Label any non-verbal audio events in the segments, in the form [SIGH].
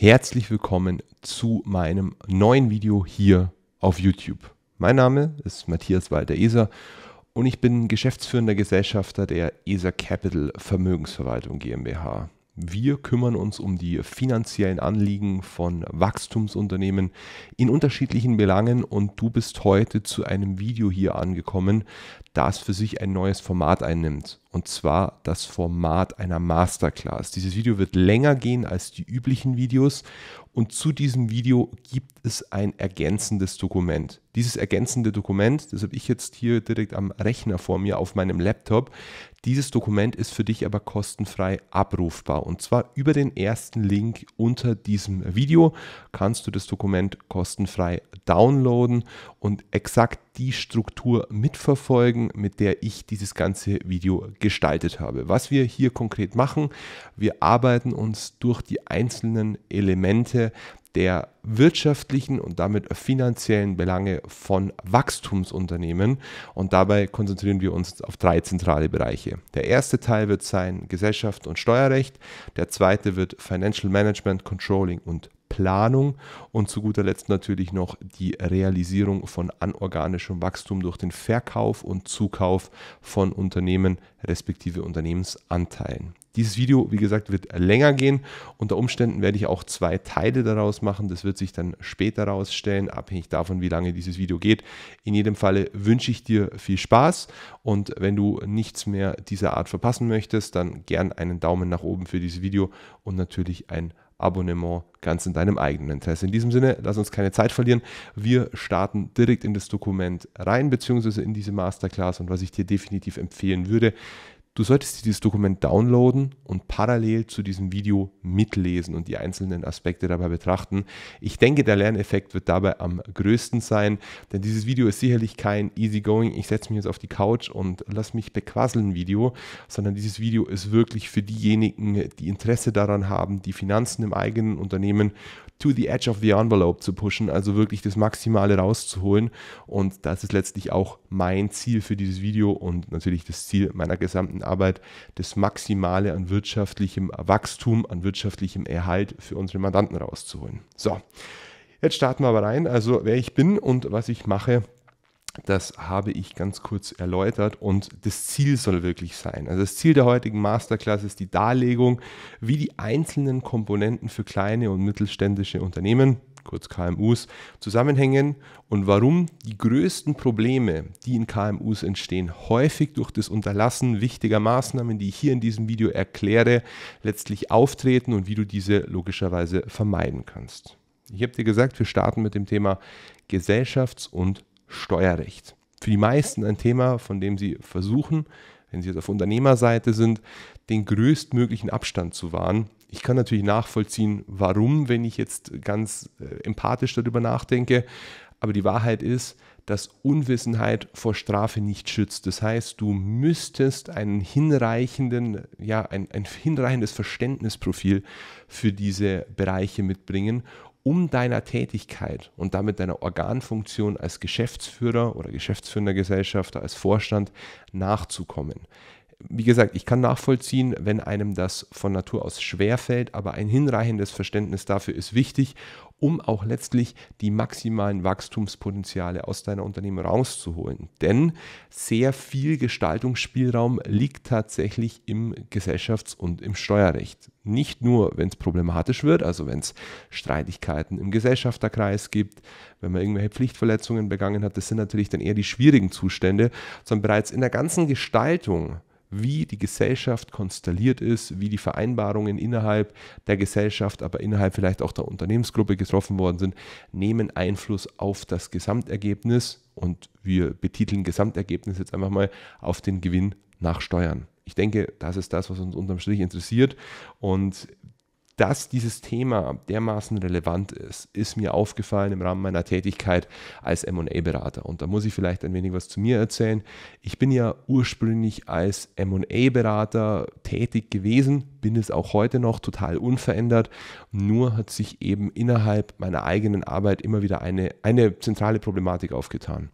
Herzlich willkommen zu meinem neuen Video hier auf YouTube. Mein Name ist Matthias Walter Eser und ich bin geschäftsführender Gesellschafter der Eser Capital Vermögensverwaltung GmbH. Wir kümmern uns um die finanziellen Anliegen von Wachstumsunternehmen in unterschiedlichen Belangen und du bist heute zu einem Video hier angekommen, das für sich ein neues Format einnimmt. Und zwar das Format einer Masterclass. Dieses Video wird länger gehen als die üblichen Videos und zu diesem Video gibt es ein ergänzendes Dokument. Dieses ergänzende Dokument, das habe ich jetzt hier direkt am Rechner vor mir auf meinem Laptop, dieses Dokument ist für dich aber kostenfrei abrufbar. Und zwar über den ersten Link unter diesem Video kannst du das Dokument kostenfrei downloaden und exakt die Struktur mitverfolgen, mit der ich dieses ganze Video gestaltet habe. Was wir hier konkret machen, wir arbeiten uns durch die einzelnen Elemente der wirtschaftlichen und damit finanziellen Belange von Wachstumsunternehmen. Und dabei konzentrieren wir uns auf drei zentrale Bereiche. Der erste Teil wird sein Gesellschaft und Steuerrecht. Der zweite wird Financial Management, Controlling und Planung und zu guter Letzt natürlich noch die Realisierung von anorganischem Wachstum durch den Verkauf und Zukauf von Unternehmen respektive Unternehmensanteilen. Dieses Video, wie gesagt, wird länger gehen. Unter Umständen werde ich auch zwei Teile daraus machen. Das wird sich dann später herausstellen, abhängig davon, wie lange dieses Video geht. In jedem Falle wünsche ich dir viel Spaß und wenn du nichts mehr dieser Art verpassen möchtest, dann gern einen Daumen nach oben für dieses Video und natürlich ein Abonnement ganz in deinem eigenen Interesse. In diesem Sinne, lass uns keine Zeit verlieren. Wir starten direkt in das Dokument rein, beziehungsweise in diese Masterclass. Und was ich dir definitiv empfehlen würde, Du solltest dir dieses Dokument downloaden und parallel zu diesem Video mitlesen und die einzelnen Aspekte dabei betrachten. Ich denke, der Lerneffekt wird dabei am größten sein, denn dieses Video ist sicherlich kein easygoing, ich setze mich jetzt auf die Couch und lass mich bequasseln Video, sondern dieses Video ist wirklich für diejenigen, die Interesse daran haben, die Finanzen im eigenen Unternehmen to the edge of the envelope zu pushen, also wirklich das Maximale rauszuholen. Und das ist letztlich auch mein Ziel für dieses Video und natürlich das Ziel meiner gesamten Arbeit, das Maximale an wirtschaftlichem Wachstum, an wirtschaftlichem Erhalt für unsere Mandanten rauszuholen. So, jetzt starten wir aber rein. Also wer ich bin und was ich mache. Das habe ich ganz kurz erläutert und das Ziel soll wirklich sein. Also das Ziel der heutigen Masterclass ist die Darlegung, wie die einzelnen Komponenten für kleine und mittelständische Unternehmen, kurz KMUs, zusammenhängen und warum die größten Probleme, die in KMUs entstehen, häufig durch das Unterlassen wichtiger Maßnahmen, die ich hier in diesem Video erkläre, letztlich auftreten und wie du diese logischerweise vermeiden kannst. Ich habe dir gesagt, wir starten mit dem Thema Gesellschafts- und Steuerrecht. Für die meisten ein Thema, von dem sie versuchen, wenn sie jetzt auf Unternehmerseite sind, den größtmöglichen Abstand zu wahren. Ich kann natürlich nachvollziehen, warum, wenn ich jetzt ganz äh, empathisch darüber nachdenke. Aber die Wahrheit ist, dass Unwissenheit vor Strafe nicht schützt. Das heißt, du müsstest einen hinreichenden, ja, ein, ein hinreichendes Verständnisprofil für diese Bereiche mitbringen, um deiner Tätigkeit und damit deiner Organfunktion als Geschäftsführer oder geschäftsführender Gesellschafter, als Vorstand nachzukommen. Wie gesagt, ich kann nachvollziehen, wenn einem das von Natur aus schwer fällt, aber ein hinreichendes Verständnis dafür ist wichtig, um auch letztlich die maximalen Wachstumspotenziale aus deiner Unternehmen rauszuholen. Denn sehr viel Gestaltungsspielraum liegt tatsächlich im Gesellschafts- und im Steuerrecht. Nicht nur, wenn es problematisch wird, also wenn es Streitigkeiten im Gesellschafterkreis gibt, wenn man irgendwelche Pflichtverletzungen begangen hat, das sind natürlich dann eher die schwierigen Zustände, sondern bereits in der ganzen Gestaltung wie die Gesellschaft konstelliert ist, wie die Vereinbarungen innerhalb der Gesellschaft, aber innerhalb vielleicht auch der Unternehmensgruppe getroffen worden sind, nehmen Einfluss auf das Gesamtergebnis und wir betiteln Gesamtergebnis jetzt einfach mal auf den Gewinn nach Steuern. Ich denke, das ist das, was uns unterm Strich interessiert. Und dass dieses Thema dermaßen relevant ist, ist mir aufgefallen im Rahmen meiner Tätigkeit als MA-Berater. Und da muss ich vielleicht ein wenig was zu mir erzählen. Ich bin ja ursprünglich als MA-Berater tätig gewesen, bin es auch heute noch total unverändert. Nur hat sich eben innerhalb meiner eigenen Arbeit immer wieder eine, eine zentrale Problematik aufgetan.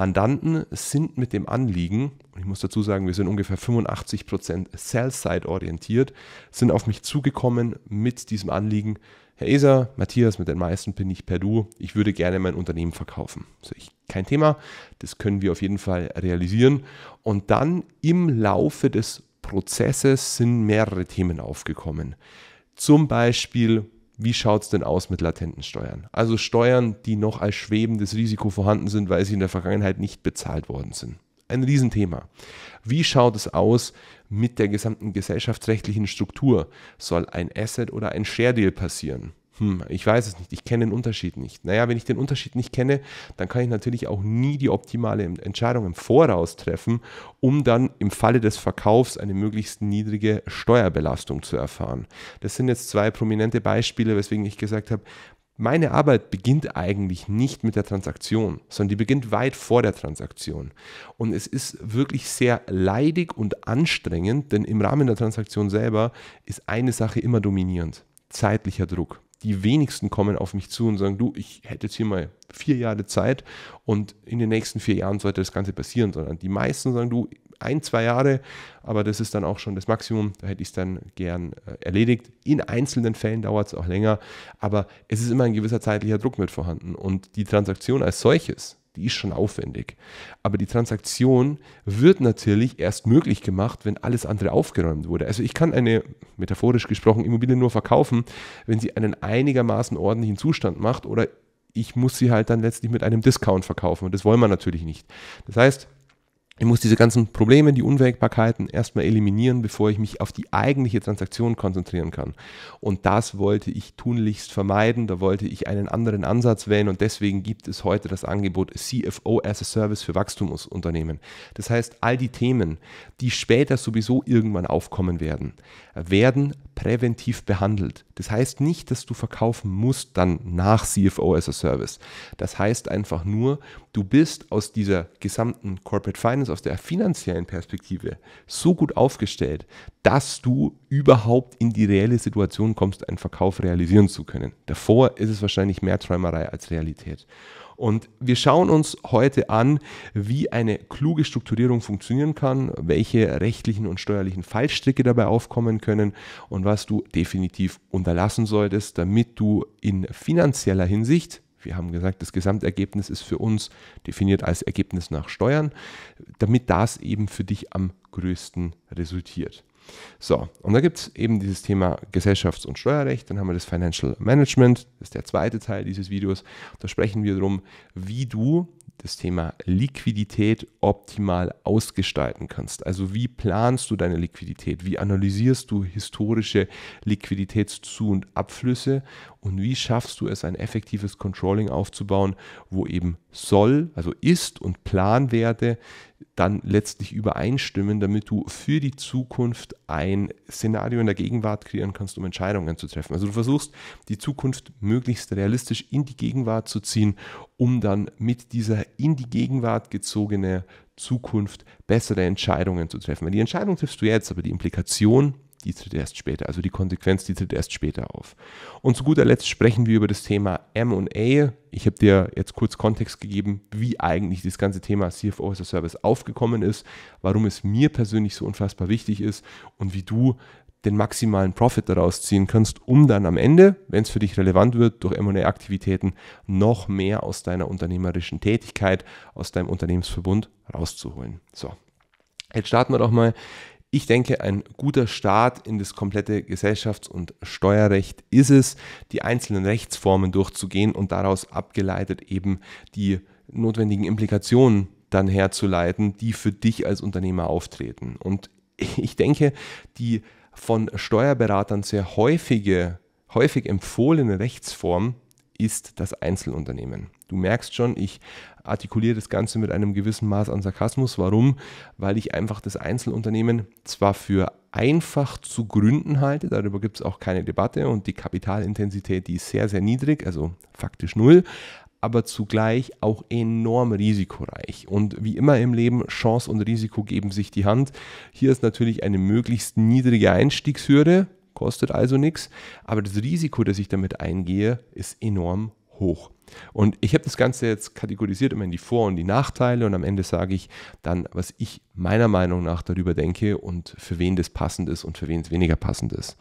Mandanten sind mit dem Anliegen, und ich muss dazu sagen, wir sind ungefähr 85% Sell-Side orientiert, sind auf mich zugekommen mit diesem Anliegen, Herr Eser, Matthias, mit den meisten bin ich per Du, ich würde gerne mein Unternehmen verkaufen. So, ich, kein Thema, das können wir auf jeden Fall realisieren. Und dann im Laufe des Prozesses sind mehrere Themen aufgekommen. Zum Beispiel, wie schaut es denn aus mit latenten Steuern? Also Steuern, die noch als schwebendes Risiko vorhanden sind, weil sie in der Vergangenheit nicht bezahlt worden sind. Ein Riesenthema. Wie schaut es aus mit der gesamten gesellschaftsrechtlichen Struktur? Soll ein Asset oder ein Share Deal passieren? hm, ich weiß es nicht, ich kenne den Unterschied nicht. Naja, wenn ich den Unterschied nicht kenne, dann kann ich natürlich auch nie die optimale Entscheidung im Voraus treffen, um dann im Falle des Verkaufs eine möglichst niedrige Steuerbelastung zu erfahren. Das sind jetzt zwei prominente Beispiele, weswegen ich gesagt habe, meine Arbeit beginnt eigentlich nicht mit der Transaktion, sondern die beginnt weit vor der Transaktion. Und es ist wirklich sehr leidig und anstrengend, denn im Rahmen der Transaktion selber ist eine Sache immer dominierend, zeitlicher Druck die wenigsten kommen auf mich zu und sagen, du, ich hätte jetzt hier mal vier Jahre Zeit und in den nächsten vier Jahren sollte das Ganze passieren, sondern die meisten sagen, du, ein, zwei Jahre, aber das ist dann auch schon das Maximum, da hätte ich es dann gern äh, erledigt. In einzelnen Fällen dauert es auch länger, aber es ist immer ein gewisser zeitlicher Druck mit vorhanden und die Transaktion als solches, die ist schon aufwendig. Aber die Transaktion wird natürlich erst möglich gemacht, wenn alles andere aufgeräumt wurde. Also ich kann eine, metaphorisch gesprochen, Immobilie nur verkaufen, wenn sie einen einigermaßen ordentlichen Zustand macht oder ich muss sie halt dann letztlich mit einem Discount verkaufen und das wollen wir natürlich nicht. Das heißt, ich muss diese ganzen Probleme, die Unwägbarkeiten erstmal eliminieren, bevor ich mich auf die eigentliche Transaktion konzentrieren kann. Und das wollte ich tunlichst vermeiden. Da wollte ich einen anderen Ansatz wählen. Und deswegen gibt es heute das Angebot CFO as a Service für Wachstumsunternehmen. Das heißt, all die Themen, die später sowieso irgendwann aufkommen werden, werden präventiv behandelt. Das heißt nicht, dass du verkaufen musst dann nach CFO as a Service. Das heißt einfach nur, du bist aus dieser gesamten Corporate Finance, aus der finanziellen Perspektive so gut aufgestellt, dass du überhaupt in die reelle Situation kommst, einen Verkauf realisieren zu können. Davor ist es wahrscheinlich mehr Träumerei als Realität. Und wir schauen uns heute an, wie eine kluge Strukturierung funktionieren kann, welche rechtlichen und steuerlichen Fallstricke dabei aufkommen können und was du definitiv unterlassen solltest, damit du in finanzieller Hinsicht wir haben gesagt, das Gesamtergebnis ist für uns definiert als Ergebnis nach Steuern, damit das eben für dich am größten resultiert. So, und da gibt es eben dieses Thema Gesellschafts- und Steuerrecht, dann haben wir das Financial Management, das ist der zweite Teil dieses Videos. Da sprechen wir darum, wie du das Thema Liquidität optimal ausgestalten kannst. Also wie planst du deine Liquidität, wie analysierst du historische Liquiditätszu- und Abflüsse und wie schaffst du es, ein effektives Controlling aufzubauen, wo eben soll, also ist und Planwerte dann letztlich übereinstimmen, damit du für die Zukunft ein Szenario in der Gegenwart kreieren kannst, um Entscheidungen zu treffen. Also du versuchst, die Zukunft möglichst realistisch in die Gegenwart zu ziehen, um dann mit dieser in die Gegenwart gezogene Zukunft bessere Entscheidungen zu treffen. Weil die Entscheidung triffst du jetzt, aber die Implikation die tritt erst später, also die Konsequenz, die tritt erst später auf. Und zu guter Letzt sprechen wir über das Thema M&A. Ich habe dir jetzt kurz Kontext gegeben, wie eigentlich das ganze Thema CFO as a Service aufgekommen ist, warum es mir persönlich so unfassbar wichtig ist und wie du den maximalen Profit daraus ziehen kannst, um dann am Ende, wenn es für dich relevant wird, durch M&A-Aktivitäten noch mehr aus deiner unternehmerischen Tätigkeit, aus deinem Unternehmensverbund rauszuholen. So, jetzt starten wir doch mal ich denke, ein guter Start in das komplette Gesellschafts- und Steuerrecht ist es, die einzelnen Rechtsformen durchzugehen und daraus abgeleitet eben die notwendigen Implikationen dann herzuleiten, die für dich als Unternehmer auftreten. Und [LAUGHS] ich denke, die von Steuerberatern sehr häufige, häufig empfohlene Rechtsform ist das Einzelunternehmen. Du merkst schon, ich artikuliere das Ganze mit einem gewissen Maß an Sarkasmus. Warum? Weil ich einfach das Einzelunternehmen zwar für einfach zu gründen halte, darüber gibt es auch keine Debatte und die Kapitalintensität, die ist sehr, sehr niedrig, also faktisch null, aber zugleich auch enorm risikoreich. Und wie immer im Leben, Chance und Risiko geben sich die Hand. Hier ist natürlich eine möglichst niedrige Einstiegshürde, kostet also nichts, aber das Risiko, das ich damit eingehe, ist enorm hoch. Und ich habe das Ganze jetzt kategorisiert immer in die Vor- und die Nachteile und am Ende sage ich dann, was ich meiner Meinung nach darüber denke und für wen das passend ist und für wen es weniger passend ist.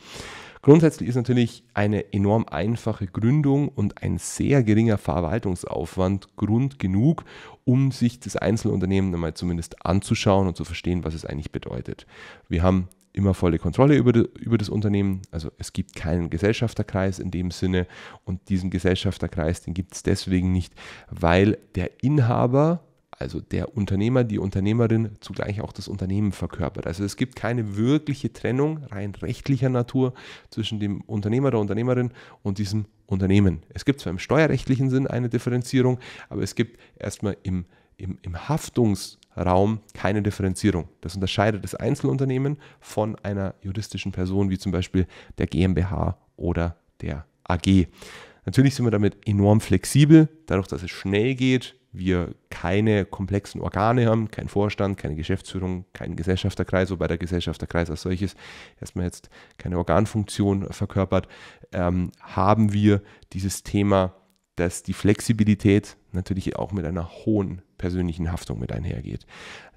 Grundsätzlich ist natürlich eine enorm einfache Gründung und ein sehr geringer Verwaltungsaufwand Grund genug, um sich das Einzelunternehmen einmal zumindest anzuschauen und zu verstehen, was es eigentlich bedeutet. Wir haben immer volle Kontrolle über, die, über das Unternehmen. Also es gibt keinen Gesellschafterkreis in dem Sinne und diesen Gesellschafterkreis, den gibt es deswegen nicht, weil der Inhaber, also der Unternehmer, die Unternehmerin zugleich auch das Unternehmen verkörpert. Also es gibt keine wirkliche Trennung rein rechtlicher Natur zwischen dem Unternehmer, der Unternehmerin und diesem Unternehmen. Es gibt zwar im steuerrechtlichen Sinn eine Differenzierung, aber es gibt erstmal im, im, im Haftungs- Raum keine Differenzierung. Das unterscheidet das Einzelunternehmen von einer juristischen Person wie zum Beispiel der GmbH oder der AG. Natürlich sind wir damit enorm flexibel, dadurch, dass es schnell geht, wir keine komplexen Organe haben, keinen Vorstand, keine Geschäftsführung, keinen Gesellschafterkreis, wobei der Gesellschafterkreis als solches erstmal jetzt keine Organfunktion verkörpert, ähm, haben wir dieses Thema, dass die Flexibilität natürlich auch mit einer hohen persönlichen Haftung mit einhergeht.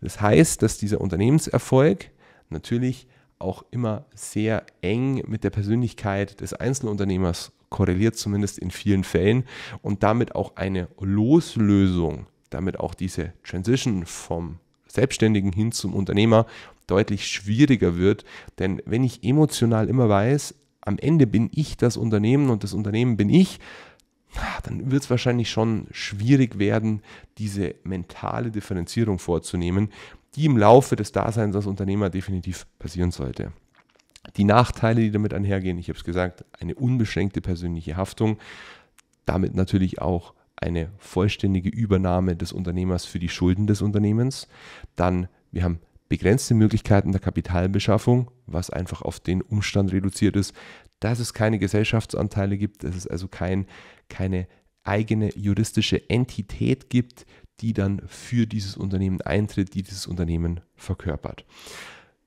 Das heißt, dass dieser Unternehmenserfolg natürlich auch immer sehr eng mit der Persönlichkeit des Einzelunternehmers korreliert, zumindest in vielen Fällen, und damit auch eine Loslösung, damit auch diese Transition vom Selbstständigen hin zum Unternehmer deutlich schwieriger wird. Denn wenn ich emotional immer weiß, am Ende bin ich das Unternehmen und das Unternehmen bin ich, Ah, dann wird es wahrscheinlich schon schwierig werden, diese mentale Differenzierung vorzunehmen, die im Laufe des Daseins als Unternehmer definitiv passieren sollte. Die Nachteile, die damit einhergehen, ich habe es gesagt, eine unbeschränkte persönliche Haftung, damit natürlich auch eine vollständige Übernahme des Unternehmers für die Schulden des Unternehmens. Dann, wir haben begrenzte Möglichkeiten der Kapitalbeschaffung, was einfach auf den Umstand reduziert ist, dass es keine Gesellschaftsanteile gibt, dass es also kein, keine eigene juristische Entität gibt, die dann für dieses Unternehmen eintritt, die dieses Unternehmen verkörpert.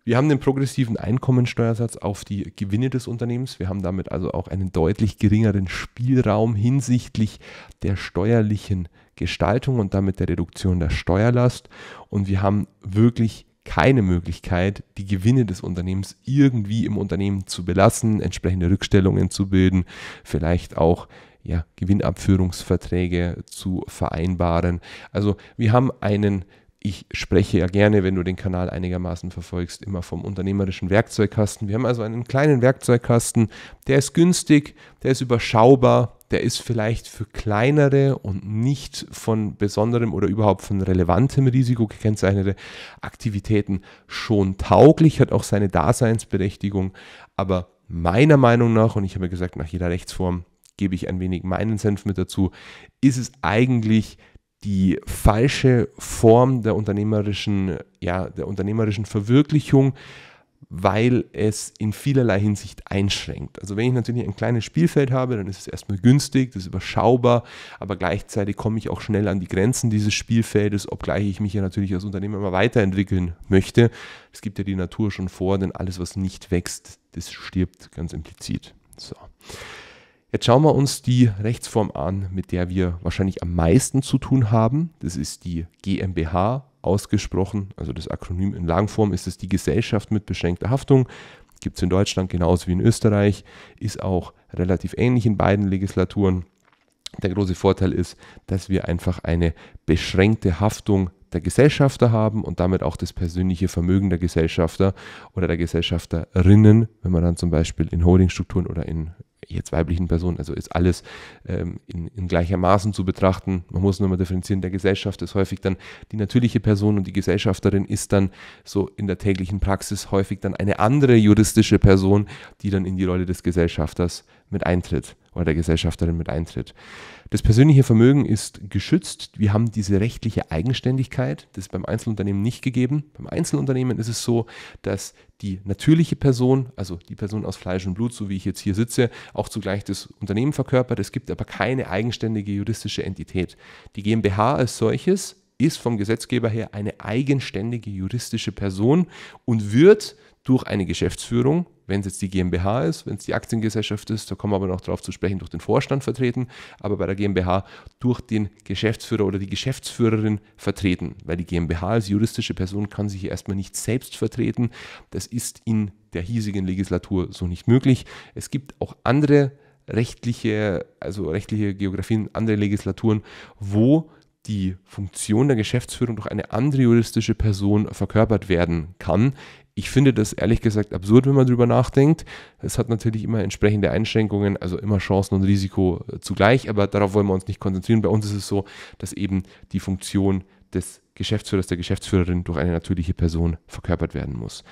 Wir haben den progressiven Einkommensteuersatz auf die Gewinne des Unternehmens. Wir haben damit also auch einen deutlich geringeren Spielraum hinsichtlich der steuerlichen Gestaltung und damit der Reduktion der Steuerlast. Und wir haben wirklich keine Möglichkeit, die Gewinne des Unternehmens irgendwie im Unternehmen zu belassen, entsprechende Rückstellungen zu bilden, vielleicht auch ja, Gewinnabführungsverträge zu vereinbaren. Also wir haben einen ich spreche ja gerne, wenn du den Kanal einigermaßen verfolgst, immer vom unternehmerischen Werkzeugkasten. Wir haben also einen kleinen Werkzeugkasten, der ist günstig, der ist überschaubar, der ist vielleicht für kleinere und nicht von besonderem oder überhaupt von relevantem Risiko gekennzeichnete Aktivitäten schon tauglich, hat auch seine Daseinsberechtigung, aber meiner Meinung nach, und ich habe gesagt, nach jeder Rechtsform gebe ich ein wenig meinen Senf mit dazu, ist es eigentlich die falsche Form der unternehmerischen, ja, der unternehmerischen Verwirklichung, weil es in vielerlei Hinsicht einschränkt. Also wenn ich natürlich ein kleines Spielfeld habe, dann ist es erstmal günstig, das ist überschaubar, aber gleichzeitig komme ich auch schnell an die Grenzen dieses Spielfeldes, obgleich ich mich ja natürlich als Unternehmer immer weiterentwickeln möchte. Es gibt ja die Natur schon vor, denn alles, was nicht wächst, das stirbt ganz implizit. So. Jetzt schauen wir uns die Rechtsform an, mit der wir wahrscheinlich am meisten zu tun haben. Das ist die GmbH ausgesprochen, also das Akronym in Langform ist es die Gesellschaft mit beschränkter Haftung. Gibt es in Deutschland genauso wie in Österreich, ist auch relativ ähnlich in beiden Legislaturen. Der große Vorteil ist, dass wir einfach eine beschränkte Haftung der Gesellschafter haben und damit auch das persönliche Vermögen der Gesellschafter oder der Gesellschafterinnen, wenn man dann zum Beispiel in Holdingstrukturen oder in jetzt weiblichen Personen, also ist alles ähm, in, in gleichermaßen zu betrachten. Man muss nur mal differenzieren, der Gesellschaft ist häufig dann die natürliche Person und die Gesellschafterin ist dann so in der täglichen Praxis häufig dann eine andere juristische Person, die dann in die Rolle des Gesellschafters mit eintritt oder der Gesellschafterin mit eintritt. Das persönliche Vermögen ist geschützt. Wir haben diese rechtliche Eigenständigkeit. Das ist beim Einzelunternehmen nicht gegeben. Beim Einzelunternehmen ist es so, dass die natürliche Person, also die Person aus Fleisch und Blut, so wie ich jetzt hier sitze, auch zugleich das Unternehmen verkörpert. Es gibt aber keine eigenständige juristische Entität. Die GmbH als solches ist vom Gesetzgeber her eine eigenständige juristische Person und wird durch eine Geschäftsführung wenn es jetzt die GmbH ist, wenn es die Aktiengesellschaft ist, da kommen wir aber noch darauf zu sprechen, durch den Vorstand vertreten, aber bei der GmbH durch den Geschäftsführer oder die Geschäftsführerin vertreten, weil die GmbH als juristische Person kann sich erstmal nicht selbst vertreten. Das ist in der hiesigen Legislatur so nicht möglich. Es gibt auch andere rechtliche, also rechtliche Geografien, andere Legislaturen, wo die Funktion der Geschäftsführung durch eine andere juristische Person verkörpert werden kann. Ich finde das ehrlich gesagt absurd, wenn man drüber nachdenkt. Es hat natürlich immer entsprechende Einschränkungen, also immer Chancen und Risiko äh, zugleich, aber darauf wollen wir uns nicht konzentrieren. Bei uns ist es so, dass eben die Funktion des Geschäftsführers, der Geschäftsführerin durch eine natürliche Person verkörpert werden muss.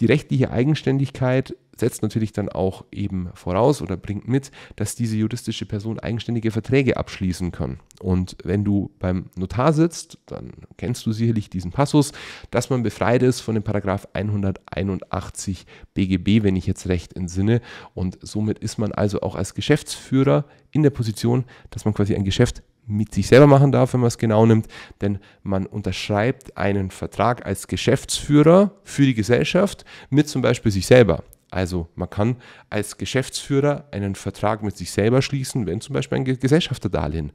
Die rechtliche Eigenständigkeit setzt natürlich dann auch eben voraus oder bringt mit, dass diese juristische Person eigenständige Verträge abschließen kann. Und wenn du beim Notar sitzt, dann kennst du sicherlich diesen Passus, dass man befreit ist von dem Paragraph 181 BGB, wenn ich jetzt recht entsinne. Und somit ist man also auch als Geschäftsführer in der Position, dass man quasi ein Geschäft mit sich selber machen darf, wenn man es genau nimmt, denn man unterschreibt einen Vertrag als Geschäftsführer für die Gesellschaft mit zum Beispiel sich selber. Also man kann als Geschäftsführer einen Vertrag mit sich selber schließen, wenn zum Beispiel ein Gesellschafterdarlehen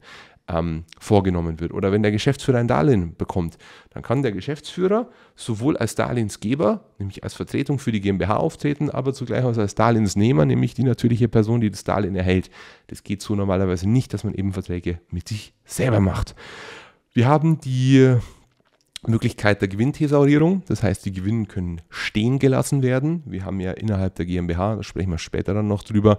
ähm, vorgenommen wird. Oder wenn der Geschäftsführer ein Darlehen bekommt, dann kann der Geschäftsführer sowohl als Darlehensgeber, nämlich als Vertretung für die GmbH auftreten, aber zugleich auch als Darlehensnehmer, nämlich die natürliche Person, die das Darlehen erhält. Das geht so normalerweise nicht, dass man eben Verträge mit sich selber macht. Wir haben die Möglichkeit der Gewinnthesaurierung, das heißt, die Gewinne können stehen gelassen werden. Wir haben ja innerhalb der GmbH, da sprechen wir später dann noch drüber,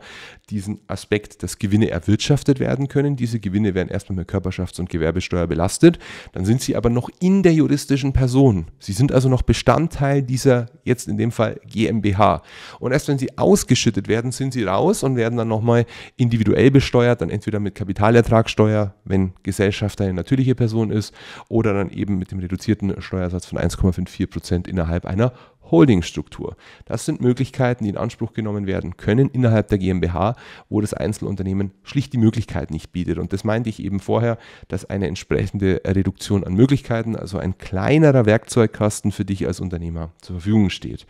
diesen Aspekt, dass Gewinne erwirtschaftet werden können. Diese Gewinne werden erstmal mit Körperschafts- und Gewerbesteuer belastet. Dann sind sie aber noch in der juristischen Person. Sie sind also noch Bestandteil dieser, jetzt in dem Fall GmbH. Und erst wenn sie ausgeschüttet werden, sind sie raus und werden dann nochmal individuell besteuert, dann entweder mit Kapitalertragssteuer, wenn Gesellschafter eine natürliche Person ist, oder dann eben mit dem reduzierten reduzierten Steuersatz von 1,54 Prozent innerhalb einer Holdingstruktur. Das sind Möglichkeiten, die in Anspruch genommen werden können innerhalb der GmbH, wo das Einzelunternehmen schlicht die Möglichkeit nicht bietet. Und das meinte ich eben vorher, dass eine entsprechende Reduktion an Möglichkeiten, also ein kleinerer Werkzeugkasten für dich als Unternehmer zur Verfügung steht.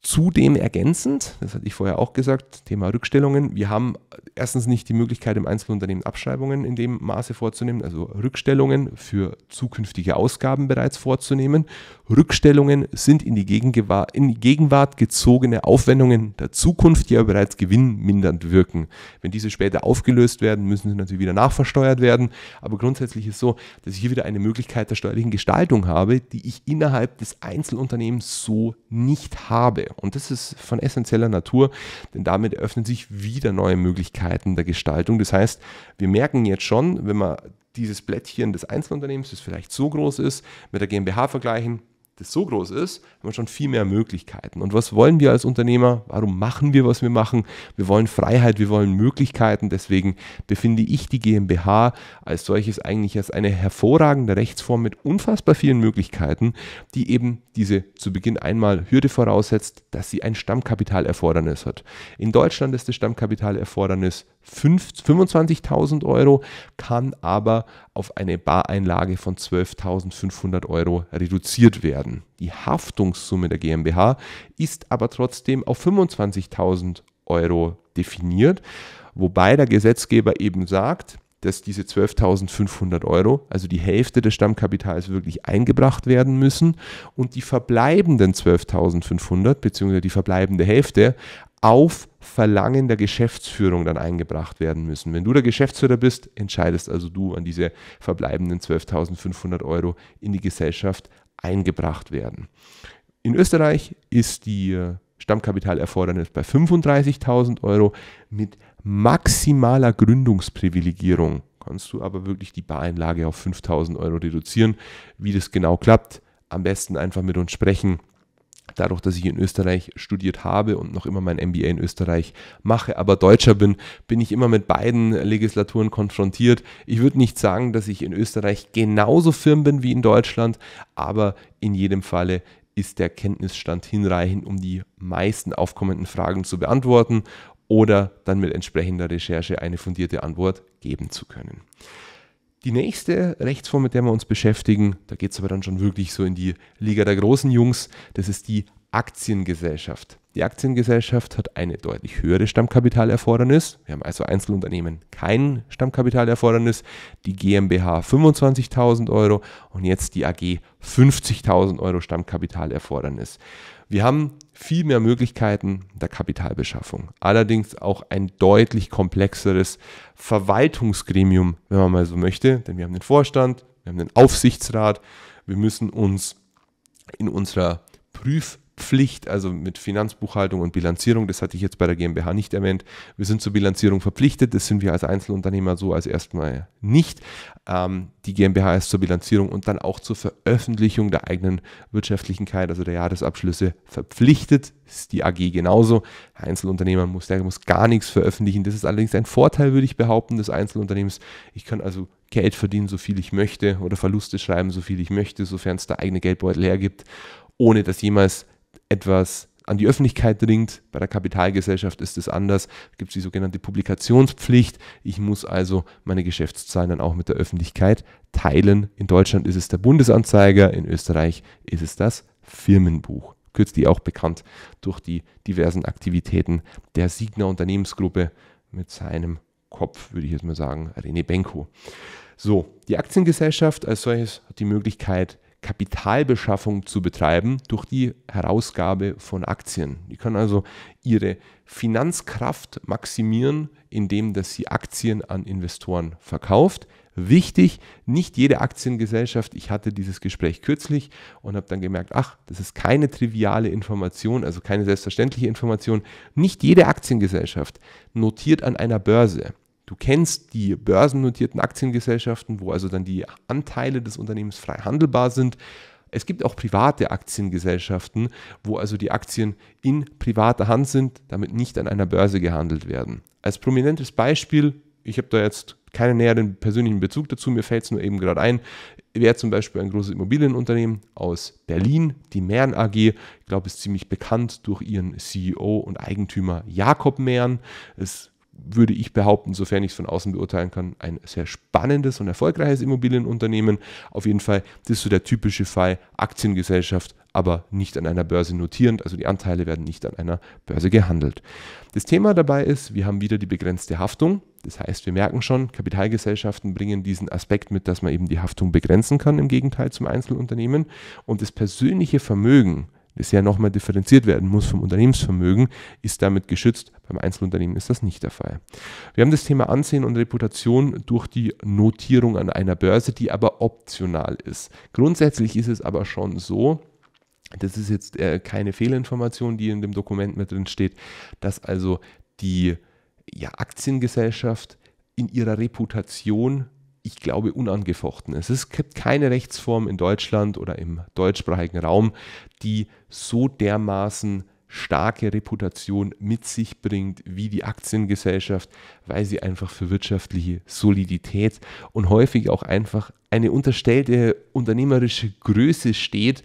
Zudem ergänzend, das hatte ich vorher auch gesagt, Thema Rückstellungen. Wir haben erstens nicht die Möglichkeit, im Einzelunternehmen Abschreibungen in dem Maße vorzunehmen, also Rückstellungen für zukünftige Ausgaben bereits vorzunehmen. Rückstellungen sind in die, Gegenwart, in die Gegenwart gezogene Aufwendungen der Zukunft, die ja bereits gewinnmindernd wirken. Wenn diese später aufgelöst werden, müssen sie natürlich wieder nachversteuert werden. Aber grundsätzlich ist so, dass ich hier wieder eine Möglichkeit der steuerlichen Gestaltung habe, die ich innerhalb des Einzelunternehmens so nicht habe. Und das ist von essentieller Natur, denn damit eröffnen sich wieder neue Möglichkeiten der Gestaltung. Das heißt, wir merken jetzt schon, wenn wir dieses Blättchen des Einzelunternehmens, das vielleicht so groß ist, mit der GmbH vergleichen, das so groß ist, haben wir schon viel mehr Möglichkeiten. Und was wollen wir als Unternehmer? Warum machen wir, was wir machen? Wir wollen Freiheit, wir wollen Möglichkeiten. Deswegen befinde ich die GmbH als solches eigentlich als eine hervorragende Rechtsform mit unfassbar vielen Möglichkeiten, die eben diese zu Beginn einmal Hürde voraussetzt, dass sie ein Stammkapitalerfordernis hat. In Deutschland ist das Stammkapitalerfordernis 25.000 Euro, kann aber auf eine Bareinlage von 12.500 Euro reduziert werden. Die Haftungssumme der GmbH ist aber trotzdem auf 25.000 Euro definiert, wobei der Gesetzgeber eben sagt, dass diese 12.500 Euro, also die Hälfte des Stammkapitals, wirklich eingebracht werden müssen und die verbleibenden 12.500 bzw. die verbleibende Hälfte auf Verlangen der Geschäftsführung dann eingebracht werden müssen. Wenn du der Geschäftsführer bist, entscheidest also du, wann diese verbleibenden 12.500 Euro in die Gesellschaft eingebracht werden. In Österreich ist die äh, Stammkapitalerfordernis bei 35.000 Euro mit maximaler Gründungsprivilegierung. Kannst du aber wirklich die Bareinlage auf 5.000 Euro reduzieren. Wie das genau klappt, am besten einfach mit uns sprechen dadurch, dass ich in Österreich studiert habe und noch immer mein MBA in Österreich mache, aber Deutscher bin, bin ich immer mit beiden Legislaturen konfrontiert. Ich würde nicht sagen, dass ich in Österreich genauso firm bin wie in Deutschland, aber in jedem Falle ist der Kenntnisstand hinreichend, um die meisten aufkommenden Fragen zu beantworten oder dann mit entsprechender Recherche eine fundierte Antwort geben zu können. Die nächste Rechtsform, mit der wir uns beschäftigen, da geht es aber dann schon wirklich so in die Liga der großen Jungs, das ist die Aktiengesellschaft. Die Aktiengesellschaft hat eine deutlich höhere Stammkapitalerfordernis. Wir haben also Einzelunternehmen kein Stammkapitalerfordernis. Die GmbH 25.000 Euro und jetzt die AG 50.000 Euro Stammkapitalerfordernis. Wir haben viel mehr Möglichkeiten der Kapitalbeschaffung. Allerdings auch ein deutlich komplexeres Verwaltungsgremium, wenn man mal so möchte. Denn wir haben den Vorstand, wir haben den Aufsichtsrat. Wir müssen uns in unserer Prüf- Pflicht, also mit Finanzbuchhaltung und Bilanzierung, das hatte ich jetzt bei der GmbH nicht erwähnt. Wir sind zur Bilanzierung verpflichtet, das sind wir als Einzelunternehmer so als erstmal nicht. Ähm, die GmbH ist zur Bilanzierung und dann auch zur Veröffentlichung der eigenen Wirtschaftlichkeit, also der Jahresabschlüsse verpflichtet. Ist die AG genauso. Einzelunternehmer muss, der muss gar nichts veröffentlichen. Das ist allerdings ein Vorteil, würde ich behaupten, des Einzelunternehmens. Ich kann also Geld verdienen, so viel ich möchte, oder Verluste schreiben, so viel ich möchte, sofern es der eigene Geldbeutel hergibt, ohne dass jemals etwas an die Öffentlichkeit dringt. Bei der Kapitalgesellschaft ist es anders. Da gibt es die sogenannte Publikationspflicht. Ich muss also meine Geschäftszahlen dann auch mit der Öffentlichkeit teilen. In Deutschland ist es der Bundesanzeiger, in Österreich ist es das Firmenbuch. Kürzlich auch bekannt durch die diversen Aktivitäten der Signa Unternehmensgruppe mit seinem Kopf, würde ich jetzt mal sagen, René Benko. So, die Aktiengesellschaft als solches hat die Möglichkeit, Kapitalbeschaffung zu betreiben durch die Herausgabe von Aktien. Die können also ihre Finanzkraft maximieren, indem dass sie Aktien an Investoren verkauft. Wichtig, nicht jede Aktiengesellschaft, ich hatte dieses Gespräch kürzlich und habe dann gemerkt, ach, das ist keine triviale Information, also keine selbstverständliche Information. Nicht jede Aktiengesellschaft notiert an einer Börse. Du kennst die börsennotierten Aktiengesellschaften, wo also dann die Anteile des Unternehmens frei handelbar sind. Es gibt auch private Aktiengesellschaften, wo also die Aktien in privater Hand sind, damit nicht an einer Börse gehandelt werden. Als prominentes Beispiel, ich habe da jetzt keinen näheren persönlichen Bezug dazu, mir fällt es nur eben gerade ein, wäre zum Beispiel ein großes Immobilienunternehmen aus Berlin, die Mern AG, ich glaube, ist ziemlich bekannt durch ihren CEO und Eigentümer Jakob Mern, ist würde ich behaupten, sofern ich es von außen beurteilen kann, ein sehr spannendes und erfolgreiches Immobilienunternehmen. Auf jeden Fall, das ist so der typische Fall Aktiengesellschaft, aber nicht an einer Börse notierend, also die Anteile werden nicht an einer Börse gehandelt. Das Thema dabei ist, wir haben wieder die begrenzte Haftung. Das heißt, wir merken schon, Kapitalgesellschaften bringen diesen Aspekt mit, dass man eben die Haftung begrenzen kann, im Gegenteil zum Einzelunternehmen. Und das persönliche Vermögen, das ja nochmal differenziert werden muss vom Unternehmensvermögen, ist damit geschützt. Beim Einzelunternehmen ist das nicht der Fall. Wir haben das Thema Ansehen und Reputation durch die Notierung an einer Börse, die aber optional ist. Grundsätzlich ist es aber schon so, das ist jetzt äh, keine Fehlinformation, die in dem Dokument mit drin steht, dass also die ja, Aktiengesellschaft in ihrer Reputation ich glaube, unangefochten ist. Es gibt keine Rechtsform in Deutschland oder im deutschsprachigen Raum, die so dermaßen starke Reputation mit sich bringt wie die Aktiengesellschaft, weil sie einfach für wirtschaftliche Solidität und häufig auch einfach eine unterstellte unternehmerische Größe steht,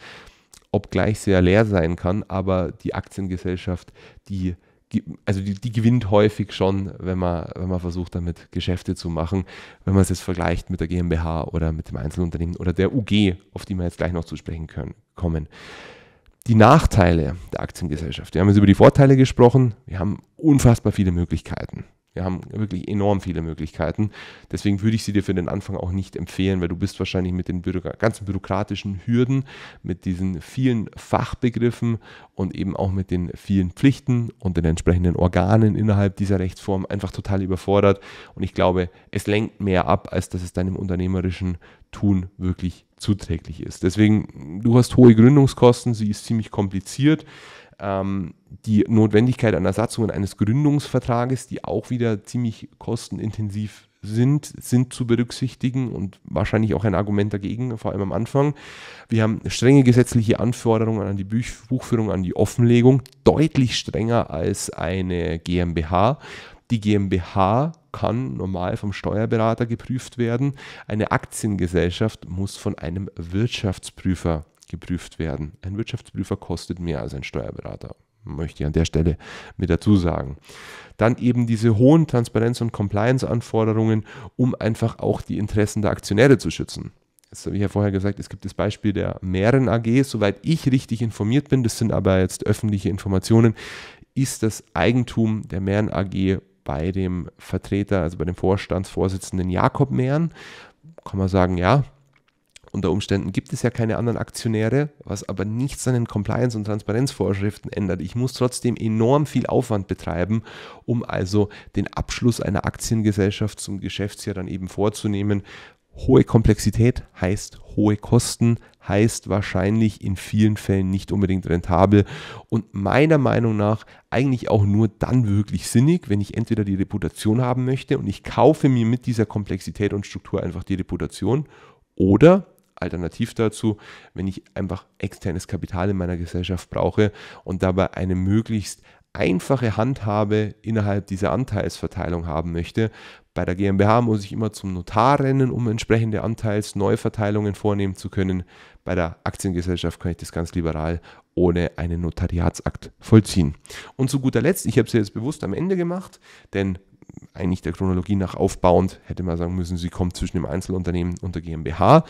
obgleich sehr leer sein kann, aber die Aktiengesellschaft, die die, also die, die, gewinnt häufig schon, wenn man, wenn man versucht, damit Geschäfte zu machen, wenn man es jetzt vergleicht mit der GmbH oder mit dem Einzelunternehmen oder der UG, auf die wir jetzt gleich noch zu sprechen können, kommen. Die Nachteile der Aktiengesellschaft. Wir haben jetzt über die Vorteile gesprochen. Wir haben unfassbar viele Möglichkeiten. Wir haben wirklich enorm viele Möglichkeiten. Deswegen würde ich sie dir für den Anfang auch nicht empfehlen, weil du bist wahrscheinlich mit den Büro ganzen bürokratischen Hürden, mit diesen vielen Fachbegriffen und eben auch mit den vielen Pflichten und den entsprechenden Organen innerhalb dieser Rechtsform einfach total überfordert. Und ich glaube, es lenkt mehr ab, als dass es deinem unternehmerischen Tun wirklich zuträglich ist. Deswegen, du hast hohe Gründungskosten, sie ist ziemlich kompliziert ähm, die Notwendigkeit einer Satzung und eines Gründungsvertrages, die auch wieder ziemlich kostenintensiv sind, sind zu berücksichtigen und wahrscheinlich auch ein Argument dagegen, vor allem am Anfang. Wir haben strenge gesetzliche Anforderungen an die Buchführung, an die Offenlegung, deutlich strenger als eine GmbH. Die GmbH kann normal vom Steuerberater geprüft werden. Eine Aktiengesellschaft muss von einem Wirtschaftsprüfer geprüft werden. Ein Wirtschaftsprüfer kostet mehr als ein Steuerberater, möchte ich an der Stelle mit dazu sagen. Dann eben diese hohen Transparenz- und Compliance-Anforderungen, um einfach auch die Interessen der Aktionäre zu schützen. Jetzt habe ich ja vorher gesagt, es gibt das Beispiel der Mähren AG, soweit ich richtig informiert bin, das sind aber jetzt öffentliche Informationen, ist das Eigentum der Mähren AG bei dem Vertreter, also bei dem Vorstandsvorsitzenden Jakob Mähren. Kann man sagen, ja, unter Umständen gibt es ja keine anderen Aktionäre, was aber nichts an den Compliance- und Transparenzvorschriften ändert. Ich muss trotzdem enorm viel Aufwand betreiben, um also den Abschluss einer Aktiengesellschaft zum Geschäftsjahr dann eben vorzunehmen. Hohe Komplexität heißt hohe Kosten, heißt wahrscheinlich in vielen Fällen nicht unbedingt rentabel und meiner Meinung nach eigentlich auch nur dann wirklich sinnig, wenn ich entweder die Reputation haben möchte und ich kaufe mir mit dieser Komplexität und Struktur einfach die Reputation oder alternativ dazu, wenn ich einfach externes Kapital in meiner Gesellschaft brauche und dabei eine möglichst einfache Handhabe innerhalb dieser Anteilsverteilung haben möchte. Bei der GmbH muss ich immer zum Notar rennen, um entsprechende Anteilsneuverteilungen vornehmen zu können. Bei der Aktiengesellschaft kann ich das ganz liberal ohne einen Notariatsakt vollziehen. Und zu guter Letzt, ich habe es jetzt bewusst am Ende gemacht, denn eigentlich der Chronologie nach aufbauend, hätte man sagen müssen, sie kommt zwischen dem Einzelunternehmen und der GmbH,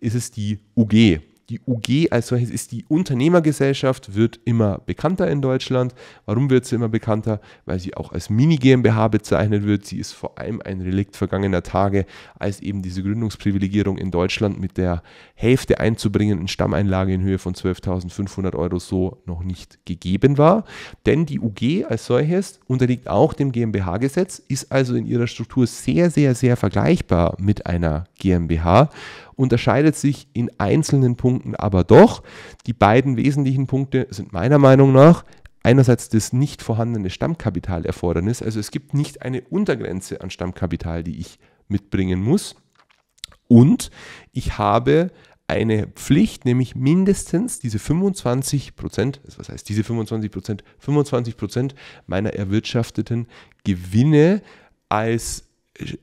ist es die UG. Die UG als solches ist die Unternehmergesellschaft, wird immer bekannter in Deutschland. Warum wird sie immer bekannter? Weil sie auch als Mini-GmbH bezeichnet wird. Sie ist vor allem ein Relikt vergangener Tage, als eben diese Gründungsprivilegierung in Deutschland mit der Hälfte einzubringenden Stammeinlage in Höhe von 12.500 Euro so noch nicht gegeben war. Denn die UG als solches unterliegt auch dem GmbH-Gesetz, ist also in ihrer Struktur sehr, sehr, sehr vergleichbar mit einer GmbH unterscheidet sich in einzelnen Punkten aber doch. Die beiden wesentlichen Punkte sind meiner Meinung nach einerseits das nicht vorhandene Stammkapitalerfordernis, also es gibt nicht eine Untergrenze an Stammkapital, die ich mitbringen muss. Und ich habe eine Pflicht, nämlich mindestens diese 25 Prozent, also was heißt diese 25 Prozent, 25 Prozent meiner erwirtschafteten Gewinne als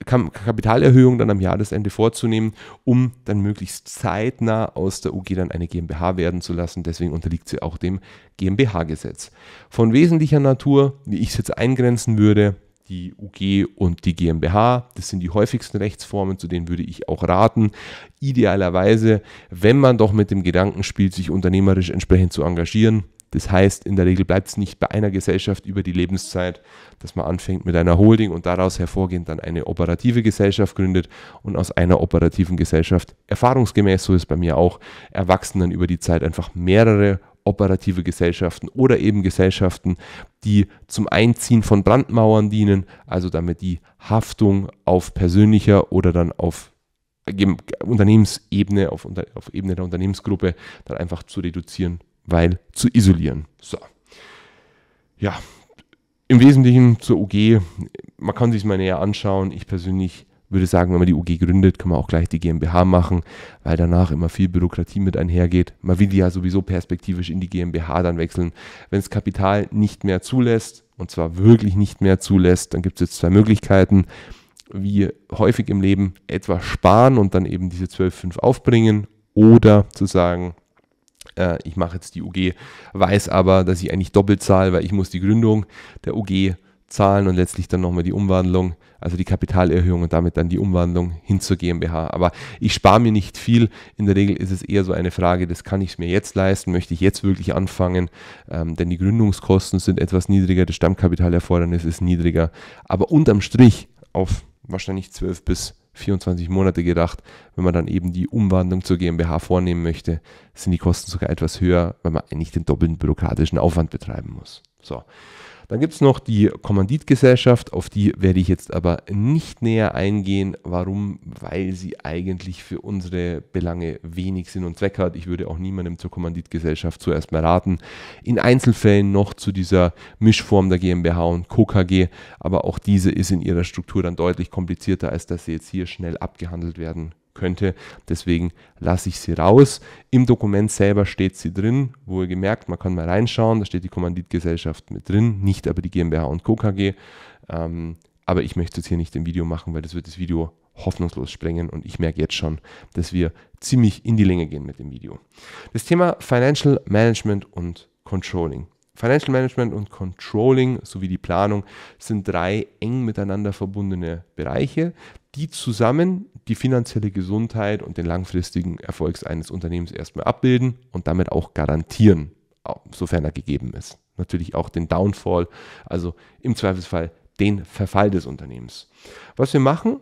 Kapitalerhöhung dann am Jahresende vorzunehmen, um dann möglichst zeitnah aus der UG dann eine GmbH werden zu lassen. Deswegen unterliegt sie auch dem GmbH-Gesetz. Von wesentlicher Natur, wie ich es jetzt eingrenzen würde, die UG und die GmbH. Das sind die häufigsten Rechtsformen, zu denen würde ich auch raten. Idealerweise, wenn man doch mit dem Gedanken spielt, sich unternehmerisch entsprechend zu engagieren, das heißt, in der Regel bleibt es nicht bei einer Gesellschaft über die Lebenszeit, dass man anfängt mit einer Holding und daraus hervorgehend dann eine operative Gesellschaft gründet und aus einer operativen Gesellschaft erfahrungsgemäß, so ist bei mir auch, erwachsen dann über die Zeit einfach mehrere operative Gesellschaften oder eben Gesellschaften, die zum Einziehen von Brandmauern dienen, also damit die Haftung auf persönlicher oder dann auf Unternehmensebene, auf, auf Ebene der Unternehmensgruppe dann einfach zu reduzieren weil zu isolieren. So. Ja, im Wesentlichen zur UG, man kann sich mal näher anschauen. Ich persönlich würde sagen, wenn man die UG gründet, kann man auch gleich die GmbH machen, weil danach immer viel Bürokratie mit einhergeht. Man will ja sowieso perspektivisch in die GmbH dann wechseln. Wenn es Kapital nicht mehr zulässt, und zwar wirklich nicht mehr zulässt, dann gibt es jetzt zwei Möglichkeiten. Wie häufig im Leben etwas sparen und dann eben diese 12,5 aufbringen oder zu sagen, äh, ich mache jetzt die UG, weiß aber, dass ich eigentlich doppelt zahle, weil ich muss die Gründung der UG zahlen und letztlich dann nochmal die Umwandlung, also die Kapitalerhöhung und damit dann die Umwandlung hin zur GmbH. Aber ich spare mir nicht viel. In der Regel ist es eher so eine Frage, das kann ich mir jetzt leisten, möchte ich jetzt wirklich anfangen, ähm, denn die Gründungskosten sind etwas niedriger, das Stammkapitalerfordernis ist niedriger. Aber unterm Strich auf wahrscheinlich 12 bis 24 Monate gedacht. Wenn man dann eben die Umwandlung zur GmbH vornehmen möchte, sind die Kosten sogar etwas höher, weil man eigentlich den doppelten bürokratischen Aufwand betreiben muss. So. Dann gibt es noch die Kommanditgesellschaft, auf die werde ich jetzt aber nicht näher eingehen. Warum? Weil sie eigentlich für unsere Belange wenig Sinn und Zweck hat. Ich würde auch niemandem zur Kommanditgesellschaft zuerst mal raten. In Einzelfällen noch zu dieser Mischform der GmbH und KKG, aber auch diese ist in ihrer Struktur dann deutlich komplizierter, als dass sie jetzt hier schnell abgehandelt werden könnte. Deswegen lasse ich sie raus. Im Dokument selber steht sie drin, wo ihr wohlgemerkt, man kann mal reinschauen, da steht die Kommanditgesellschaft mit drin, nicht aber die GmbH und Co. KG. Ähm, aber ich möchte es hier nicht im Video machen, weil das wird das Video hoffnungslos sprengen und ich merke jetzt schon, dass wir ziemlich in die Länge gehen mit dem Video. Das Thema Financial Management und Controlling. Financial Management und Controlling sowie die Planung sind drei eng miteinander verbundene Bereiche, die zusammen die finanzielle Gesundheit und den langfristigen Erfolg eines Unternehmens erstmal abbilden und damit auch garantieren, sofern er gegeben ist. Natürlich auch den Downfall, also im Zweifelsfall den Verfall des Unternehmens. Was wir machen,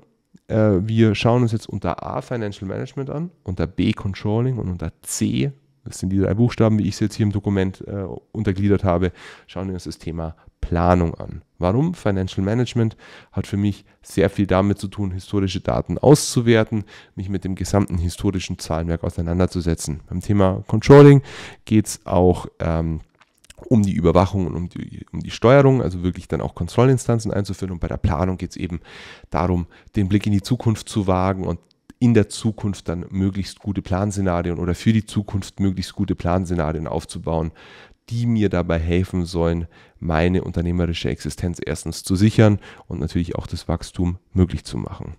äh, wir schauen uns jetzt unter A Financial Management an, unter B Controlling und unter C, das sind die drei Buchstaben, wie ich es jetzt hier im Dokument äh, untergliedert habe, schauen wir uns das Thema Planung an. Warum? Financial Management hat für mich sehr viel damit zu tun, historische Daten auszuwerten, mich mit dem gesamten historischen Zahlenwerk auseinanderzusetzen. Beim Thema Controlling geht es auch ähm, um die Überwachung und um die, um die Steuerung, also wirklich dann auch Kontrollinstanzen einzuführen. Und bei der Planung geht es eben darum, den Blick in die Zukunft zu wagen und in der Zukunft dann möglichst gute Planszenarien oder für die Zukunft möglichst gute Planszenarien aufzubauen, die mir dabei helfen sollen, meine unternehmerische Existenz erstens zu sichern und natürlich auch das Wachstum möglich zu machen.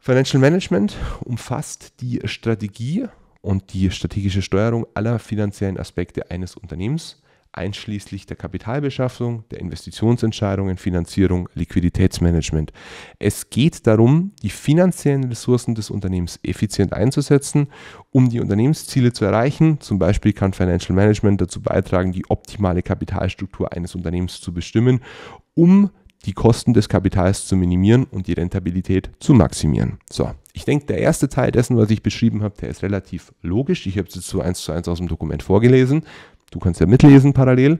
Financial Management umfasst die Strategie und die strategische Steuerung aller finanziellen Aspekte eines Unternehmens einschließlich der Kapitalbeschaffung, der Investitionsentscheidungen, Finanzierung, Liquiditätsmanagement. Es geht darum, die finanziellen Ressourcen des Unternehmens effizient einzusetzen, um die Unternehmensziele zu erreichen. Zum Beispiel kann Financial Management dazu beitragen, die optimale Kapitalstruktur eines Unternehmens zu bestimmen, um die Kosten des Kapitals zu minimieren und die Rentabilität zu maximieren. So, ich denke, der erste Teil dessen, was ich beschrieben habe, der ist relativ logisch. Ich habe es jetzt so eins zu eins aus dem Dokument vorgelesen. Du kannst ja mitlesen parallel.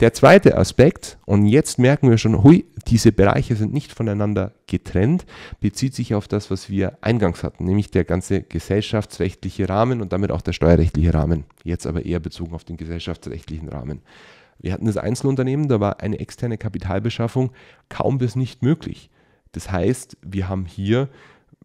Der zweite Aspekt, und jetzt merken wir schon, hui, diese Bereiche sind nicht voneinander getrennt, bezieht sich auf das, was wir eingangs hatten, nämlich der ganze gesellschaftsrechtliche Rahmen und damit auch der steuerrechtliche Rahmen. Jetzt aber eher bezogen auf den gesellschaftsrechtlichen Rahmen. Wir hatten das Einzelunternehmen, da war eine externe Kapitalbeschaffung kaum bis nicht möglich. Das heißt, wir haben hier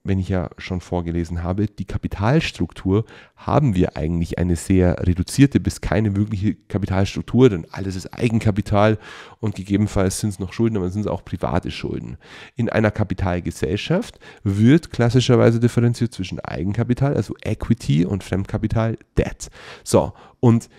wenn ich ja schon vorgelesen habe, die Kapitalstruktur, haben wir eigentlich eine sehr reduzierte bis keine wirkliche Kapitalstruktur, denn alles ist Eigenkapital und gegebenenfalls sind es noch Schulden, aber sind es auch private Schulden. In einer Kapitalgesellschaft wird klassischerweise differenziert zwischen Eigenkapital, also Equity und Fremdkapital, Debt. So, und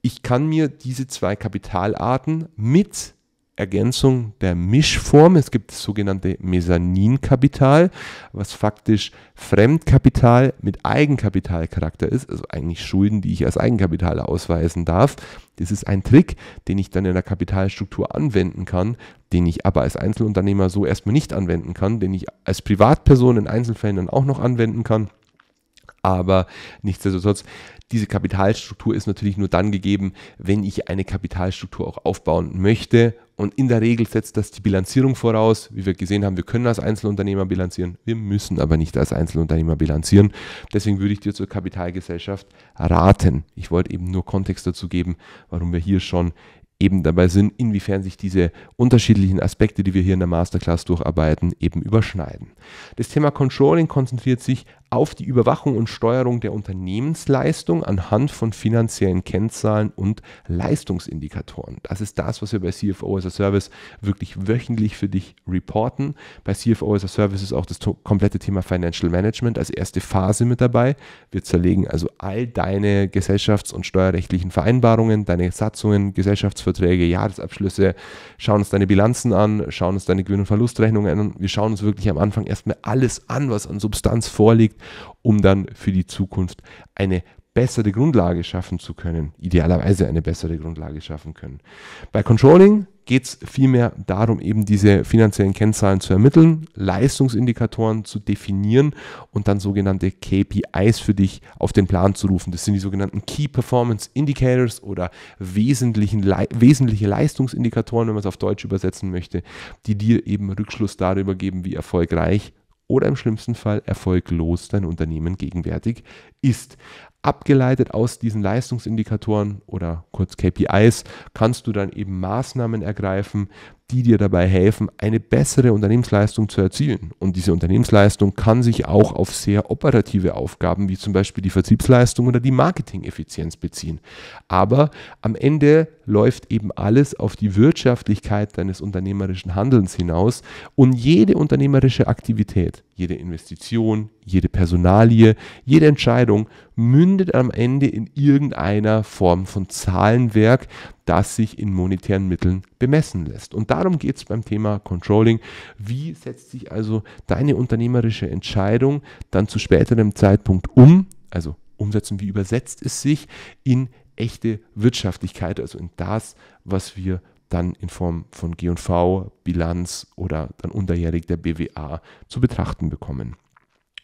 ich kann mir diese zwei Kapitalarten mit Ergänzung der Mischform. Es gibt das sogenannte Mesaninkapital, was faktisch Fremdkapital mit Eigenkapitalcharakter ist, also eigentlich Schulden, die ich als Eigenkapital ausweisen darf. Das ist ein Trick, den ich dann in der Kapitalstruktur anwenden kann, den ich aber als Einzelunternehmer so erstmal nicht anwenden kann, den ich als Privatperson in Einzelfällen dann auch noch anwenden kann. Aber nichtsdestotrotz, diese Kapitalstruktur ist natürlich nur dann gegeben, wenn ich eine Kapitalstruktur auch aufbauen möchte und in der Regel setzt das die Bilanzierung voraus. Wie wir gesehen haben, wir können als Einzelunternehmer bilanzieren, wir müssen aber nicht als Einzelunternehmer bilanzieren. Deswegen würde ich dir zur Kapitalgesellschaft raten. Ich wollte eben nur Kontext dazu geben, warum wir hier schon eben dabei sind, inwiefern sich diese unterschiedlichen Aspekte, die wir hier in der Masterclass durcharbeiten, eben überschneiden. Das Thema Controlling konzentriert sich auf die Überwachung und Steuerung der Unternehmensleistung anhand von finanziellen Kennzahlen und Leistungsindikatoren. Das ist das, was wir bei CFO as a Service wirklich wöchentlich für dich reporten. Bei CFO as a Service ist auch das komplette Thema Financial Management als erste Phase mit dabei. Wir zerlegen also all deine gesellschafts- und steuerrechtlichen Vereinbarungen, deine Satzungen, Gesellschaftsverträge, Jahresabschlüsse, schauen uns deine Bilanzen an, schauen uns deine Gewinn- und Verlustrechnungen an. Wir schauen uns wirklich am Anfang erstmal alles an, was an Substanz vorliegt vorgelegt, um dann für die Zukunft eine bessere Grundlage schaffen zu können, idealerweise eine bessere Grundlage schaffen können. Bei Controlling geht es vielmehr darum, eben diese finanziellen Kennzahlen zu ermitteln, Leistungsindikatoren zu definieren und dann sogenannte KPIs für dich auf den Plan zu rufen. Das sind die sogenannten Key Performance Indicators oder wesentlichen, Le wesentliche Leistungsindikatoren, wenn man es auf Deutsch übersetzen möchte, die dir eben Rückschluss darüber geben, wie erfolgreich oder im schlimmsten Fall erfolglos dein Unternehmen gegenwärtig ist. Abgeleitet aus diesen Leistungsindikatoren oder kurz KPIs kannst du dann eben Maßnahmen ergreifen, die dir dabei helfen, eine bessere Unternehmensleistung zu erzielen. Und diese Unternehmensleistung kann sich auch auf sehr operative Aufgaben wie zum Beispiel die Vertriebsleistung oder die Marketingeffizienz beziehen. Aber am Ende läuft eben alles auf die Wirtschaftlichkeit deines unternehmerischen Handelns hinaus und jede unternehmerische Aktivität jede Investition, jede Personalie, jede Entscheidung mündet am Ende in irgendeiner Form von Zahlenwerk, das sich in monetären Mitteln bemessen lässt. Und darum geht es beim Thema Controlling. Wie setzt sich also deine unternehmerische Entscheidung dann zu späterem Zeitpunkt um? Also umsetzen, wie übersetzt es sich in echte Wirtschaftlichkeit, also in das, was wir dann in Form von GV, Bilanz oder dann unterjährig der BWA zu betrachten bekommen.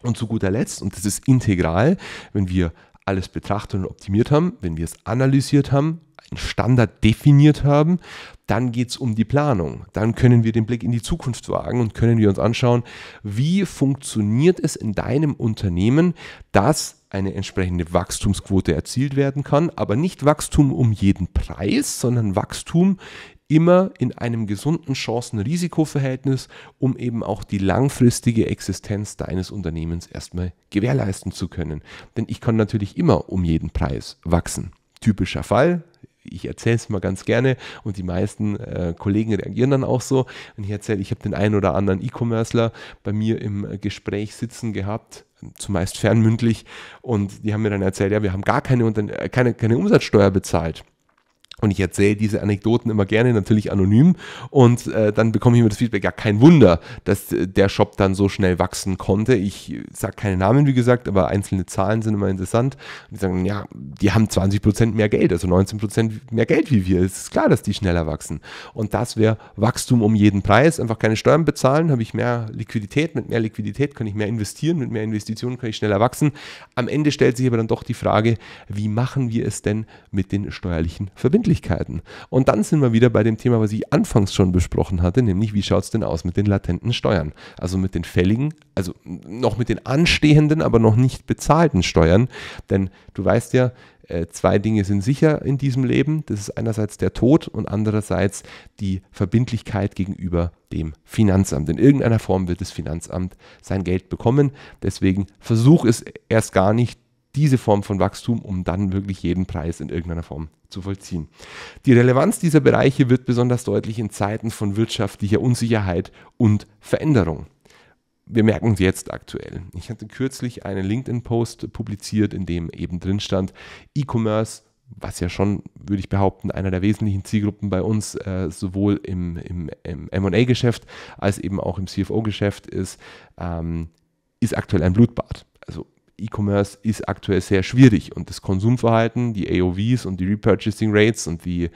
Und zu guter Letzt, und das ist integral, wenn wir alles betrachtet und optimiert haben, wenn wir es analysiert haben, einen Standard definiert haben, dann geht es um die Planung. Dann können wir den Blick in die Zukunft wagen und können wir uns anschauen, wie funktioniert es in deinem Unternehmen, dass eine entsprechende Wachstumsquote erzielt werden kann, aber nicht Wachstum um jeden Preis, sondern Wachstum immer in einem gesunden Chancen-Risiko-Verhältnis, um eben auch die langfristige Existenz deines Unternehmens erstmal gewährleisten zu können. Denn ich kann natürlich immer um jeden Preis wachsen. Typischer Fall, ich erzähle es mal ganz gerne und die meisten äh, Kollegen reagieren dann auch so. Wenn ich erzähle, ich habe den einen oder anderen E-Commercer bei mir im Gespräch sitzen gehabt, zumeist fernmündlich, und die haben mir dann erzählt, ja, wir haben gar keine, äh, keine, keine Umsatzsteuer bezahlt. Und ich erzähle diese Anekdoten immer gerne, natürlich anonym. Und äh, dann bekomme ich immer das Feedback, ja, kein Wunder, dass äh, der Shop dann so schnell wachsen konnte. Ich sage keine Namen, wie gesagt, aber einzelne Zahlen sind immer interessant. Und die sagen, ja, die haben 20% mehr Geld, also 19% mehr Geld wie wir. Es ist klar, dass die schneller wachsen. Und das wäre Wachstum um jeden Preis. Einfach keine Steuern bezahlen, habe ich mehr Liquidität. Mit mehr Liquidität kann ich mehr investieren, mit mehr Investitionen kann ich schneller wachsen. Am Ende stellt sich aber dann doch die Frage, wie machen wir es denn mit den steuerlichen Verbindlichkeiten? Möglichkeiten. Und dann sind wir wieder bei dem Thema, was ich anfangs schon besprochen hatte, nämlich wie schaut es denn aus mit den latenten Steuern? Also mit den fälligen, also noch mit den anstehenden, aber noch nicht bezahlten Steuern. Denn du weißt ja, äh, zwei Dinge sind sicher in diesem Leben. Das ist einerseits der Tod und andererseits die Verbindlichkeit gegenüber dem Finanzamt. In irgendeiner Form wird das Finanzamt sein Geld bekommen. Deswegen versuch es erst gar nicht, diese Form von Wachstum, um dann wirklich jeden Preis in irgendeiner Form zu vollziehen. Die Relevanz dieser Bereiche wird besonders deutlich in Zeiten von wirtschaftlicher Unsicherheit und Veränderung. Wir merken es jetzt aktuell. Ich hatte kürzlich einen LinkedIn-Post publiziert, in dem eben drin stand, E-Commerce was ja schon, würde ich behaupten, einer der wesentlichen Zielgruppen bei uns, äh, sowohl im, im, im MA-Geschäft als eben auch im CFO-Geschäft ist, ähm, ist aktuell ein Blutbad. Also E-Commerce ist aktuell sehr schwierig und das Konsumverhalten, die AOVs und die Repurchasing Rates und die,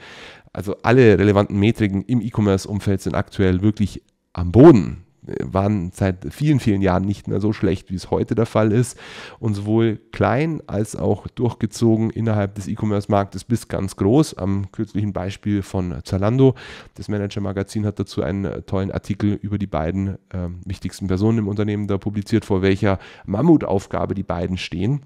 also alle relevanten Metriken im E-Commerce-Umfeld sind aktuell wirklich am Boden waren seit vielen, vielen Jahren nicht mehr so schlecht, wie es heute der Fall ist. Und sowohl klein als auch durchgezogen innerhalb des E-Commerce-Marktes bis ganz groß. Am kürzlichen Beispiel von Zalando. Das Manager-Magazin hat dazu einen tollen Artikel über die beiden äh, wichtigsten Personen im Unternehmen da publiziert, vor welcher Mammutaufgabe die beiden stehen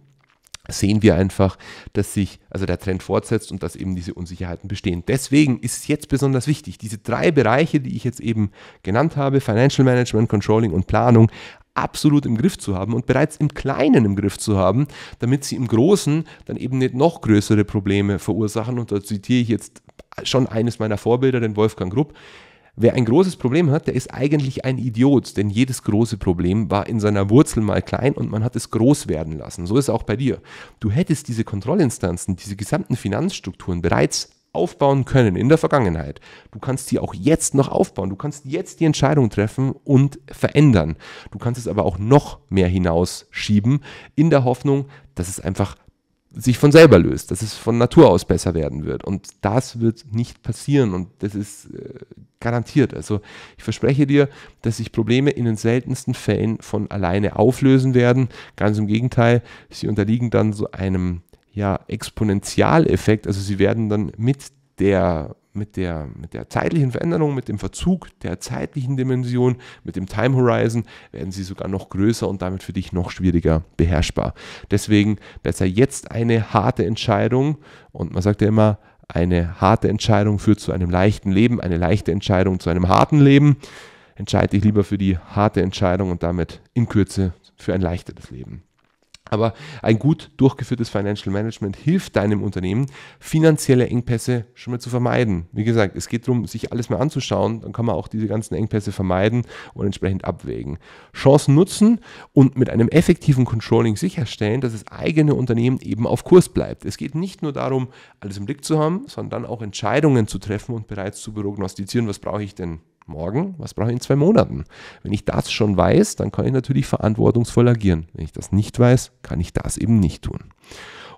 sehen wir einfach, dass sich also der Trend fortsetzt und dass eben diese Unsicherheiten bestehen. Deswegen ist es jetzt besonders wichtig, diese drei Bereiche, die ich jetzt eben genannt habe, Financial Management, Controlling und Planung, absolut im Griff zu haben und bereits im Kleinen im Griff zu haben, damit sie im Großen dann eben nicht noch größere Probleme verursachen. Und da zitiere ich jetzt schon eines meiner Vorbilder, den Wolfgang Grupp. Wer ein großes Problem hat, der ist eigentlich ein Idiot, denn jedes große Problem war in seiner Wurzel mal klein und man hat es groß werden lassen. So ist es auch bei dir. Du hättest diese Kontrollinstanzen, diese gesamten Finanzstrukturen bereits aufbauen können in der Vergangenheit. Du kannst die auch jetzt noch aufbauen. Du kannst jetzt die Entscheidung treffen und verändern. Du kannst es aber auch noch mehr hinausschieben in der Hoffnung, dass es einfach sich von selber löst, dass es von Natur aus besser werden wird. Und das wird nicht passieren und das ist äh, garantiert. Also ich verspreche dir, dass sich Probleme in den seltensten Fällen von alleine auflösen werden. Ganz im Gegenteil, sie unterliegen dann so einem ja, Exponentialeffekt. Also sie werden dann mit der mit der, mit der zeitlichen Veränderung, mit dem Verzug der zeitlichen Dimension, mit dem Time Horizon werden sie sogar noch größer und damit für dich noch schwieriger beherrschbar. Deswegen besser jetzt eine harte Entscheidung und man sagt ja immer, eine harte Entscheidung führt zu einem leichten Leben, eine leichte Entscheidung zu einem harten Leben. Entscheide dich lieber für die harte Entscheidung und damit in Kürze für ein leichteres Leben. Aber ein gut durchgeführtes Financial Management hilft deinem Unternehmen, finanzielle Engpässe schon mal zu vermeiden. Wie gesagt, es geht darum, sich alles mal anzuschauen, dann kann man auch diese ganzen Engpässe vermeiden und entsprechend abwägen. Chancen nutzen und mit einem effektiven Controlling sicherstellen, dass das eigene Unternehmen eben auf Kurs bleibt. Es geht nicht nur darum, alles im Blick zu haben, sondern dann auch Entscheidungen zu treffen und bereits zu prognostizieren, was brauche ich denn Morgen, was brauche ich in zwei Monaten? Wenn ich das schon weiß, dann kann ich natürlich verantwortungsvoll agieren. Wenn ich das nicht weiß, kann ich das eben nicht tun.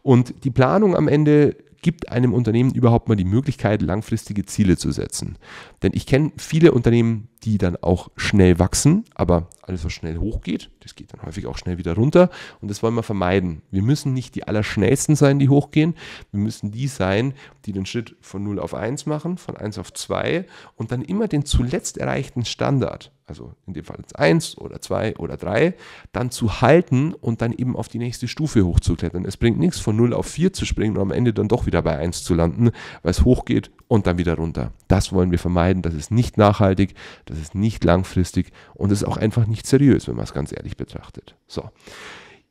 Und die Planung am Ende gibt einem Unternehmen überhaupt mal die Möglichkeit, langfristige Ziele zu setzen. Denn ich kenne viele Unternehmen, die dann auch schnell wachsen, aber alles, was schnell hochgeht, das geht dann häufig auch schnell wieder runter und das wollen wir vermeiden. Wir müssen nicht die allerschnellsten sein, die hochgehen. Wir müssen die sein, die den Schritt von 0 auf 1 machen, von 1 auf 2 und dann immer den zuletzt erreichten Standard also in dem Fall jetzt eins oder zwei oder drei, dann zu halten und dann eben auf die nächste Stufe hochzuklettern. Es bringt nichts, von 0 auf 4 zu springen und am Ende dann doch wieder bei 1 zu landen, weil es hochgeht und dann wieder runter. Das wollen wir vermeiden. Das ist nicht nachhaltig, das ist nicht langfristig und es ist auch einfach nicht seriös, wenn man es ganz ehrlich betrachtet. So.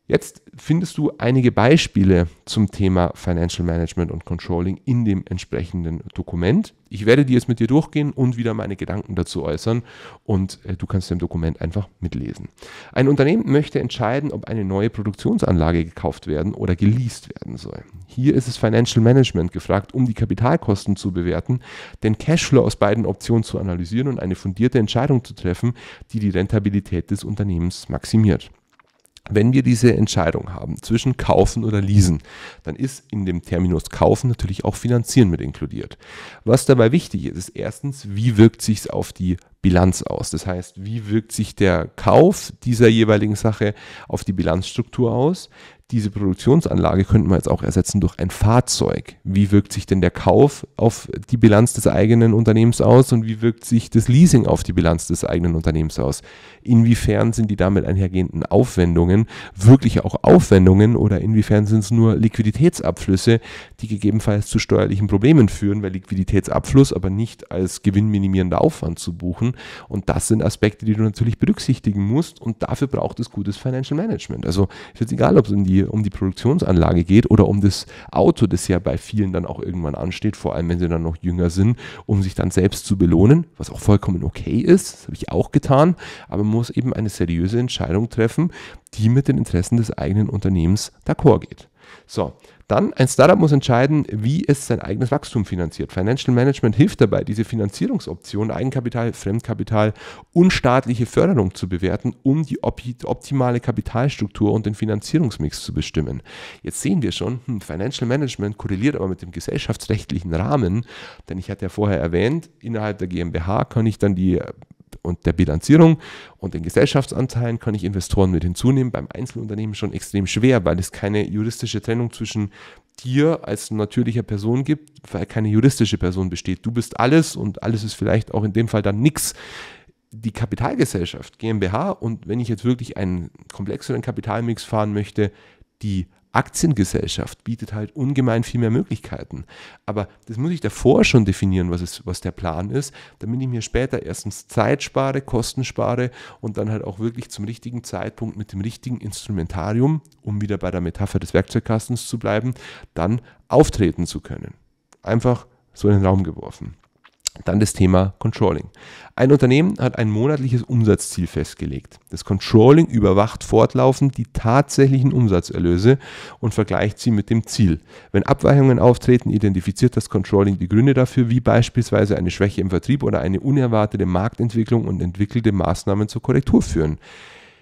Jetzt findest du einige Beispiele zum Thema Financial Management und Controlling in dem entsprechenden Dokument. Ich werde die jetzt mit dir durchgehen und wieder meine Gedanken dazu äußern und äh, du kannst im Dokument einfach mitlesen. Ein Unternehmen möchte entscheiden, ob eine neue Produktionsanlage gekauft werden oder geleast werden soll. Hier ist es Financial Management gefragt, um die Kapitalkosten zu bewerten, den Cashflow aus beiden Optionen zu analysieren und eine fundierte Entscheidung zu treffen, die die Rentabilität des Unternehmens maximiert wenn wir diese Entscheidung haben zwischen kaufen oder leasen, dann ist in dem Terminus kaufen natürlich auch finanzieren mit inkludiert. Was dabei wichtig ist, ist erstens, wie wirkt sich es auf die Bilanz aus? Das heißt, wie wirkt sich der Kauf dieser jeweiligen Sache auf die Bilanzstruktur aus? diese Produktionsanlage könnte man jetzt auch ersetzen durch ein Fahrzeug. Wie wirkt sich denn der Kauf auf die Bilanz des eigenen Unternehmens aus und wie wirkt sich das Leasing auf die Bilanz des eigenen Unternehmens aus? Inwiefern sind die damit einhergehenden Aufwendungen wirklich auch Aufwendungen oder inwiefern sind es nur Liquiditätsabflüsse, die gegebenenfalls zu steuerlichen Problemen führen, weil Liquiditätsabfluss aber nicht als gewinnminimierender Aufwand zu buchen. Und das sind Aspekte, die du natürlich berücksichtigen musst und dafür braucht es gutes Financial Management. Also ist jetzt egal, ob es in die um die Produktionsanlage geht oder um das Auto, das ja bei vielen dann auch irgendwann ansteht, vor allem wenn sie dann noch jünger sind, um sich dann selbst zu belohnen, was auch vollkommen okay ist, das habe ich auch getan, aber man muss eben eine seriöse Entscheidung treffen, die mit den Interessen des eigenen Unternehmens d'accord geht. So, dann, ein Startup muss entscheiden, wie es sein eigenes Wachstum finanziert. Financial Management hilft dabei, diese Finanzierungsoptionen, Eigenkapital, Fremdkapital und staatliche Förderung zu bewerten, um die optimale Kapitalstruktur und den Finanzierungsmix zu bestimmen. Jetzt sehen wir schon, hm, Financial Management korreliert aber mit dem gesellschaftsrechtlichen Rahmen, denn ich hatte ja vorher erwähnt, innerhalb der GmbH kann ich dann die und der Bilanzierung und den Gesellschaftsanteilen kann ich Investoren mit hinzunehmen. Beim Einzelunternehmen schon extrem schwer, weil es keine juristische Trennung zwischen dir als natürlicher Person gibt, weil keine juristische Person besteht. Du bist alles und alles ist vielleicht auch in dem Fall dann nichts. Die Kapitalgesellschaft GmbH und wenn ich jetzt wirklich einen komplexeren Kapitalmix fahren möchte, die Aktiengesellschaft bietet halt ungemein viel mehr Möglichkeiten. Aber das muss ich davor schon definieren, was, ist, was der Plan ist, damit ich mir später erstens Zeit spare, Kosten spare und dann halt auch wirklich zum richtigen Zeitpunkt mit dem richtigen Instrumentarium, um wieder bei der Metapher des Werkzeugkastens zu bleiben, dann auftreten zu können. Einfach so in den Raum geworfen. Dann das Thema Controlling. Ein Unternehmen hat ein monatliches Umsatzziel festgelegt. Das Controlling überwacht fortlaufend die tatsächlichen Umsatzerlöse und vergleicht sie mit dem Ziel. Wenn Abweichungen auftreten, identifiziert das Controlling die Gründe dafür, wie beispielsweise eine Schwäche im Vertrieb oder eine unerwartete Marktentwicklung und entwickelte Maßnahmen zur Korrektur führen.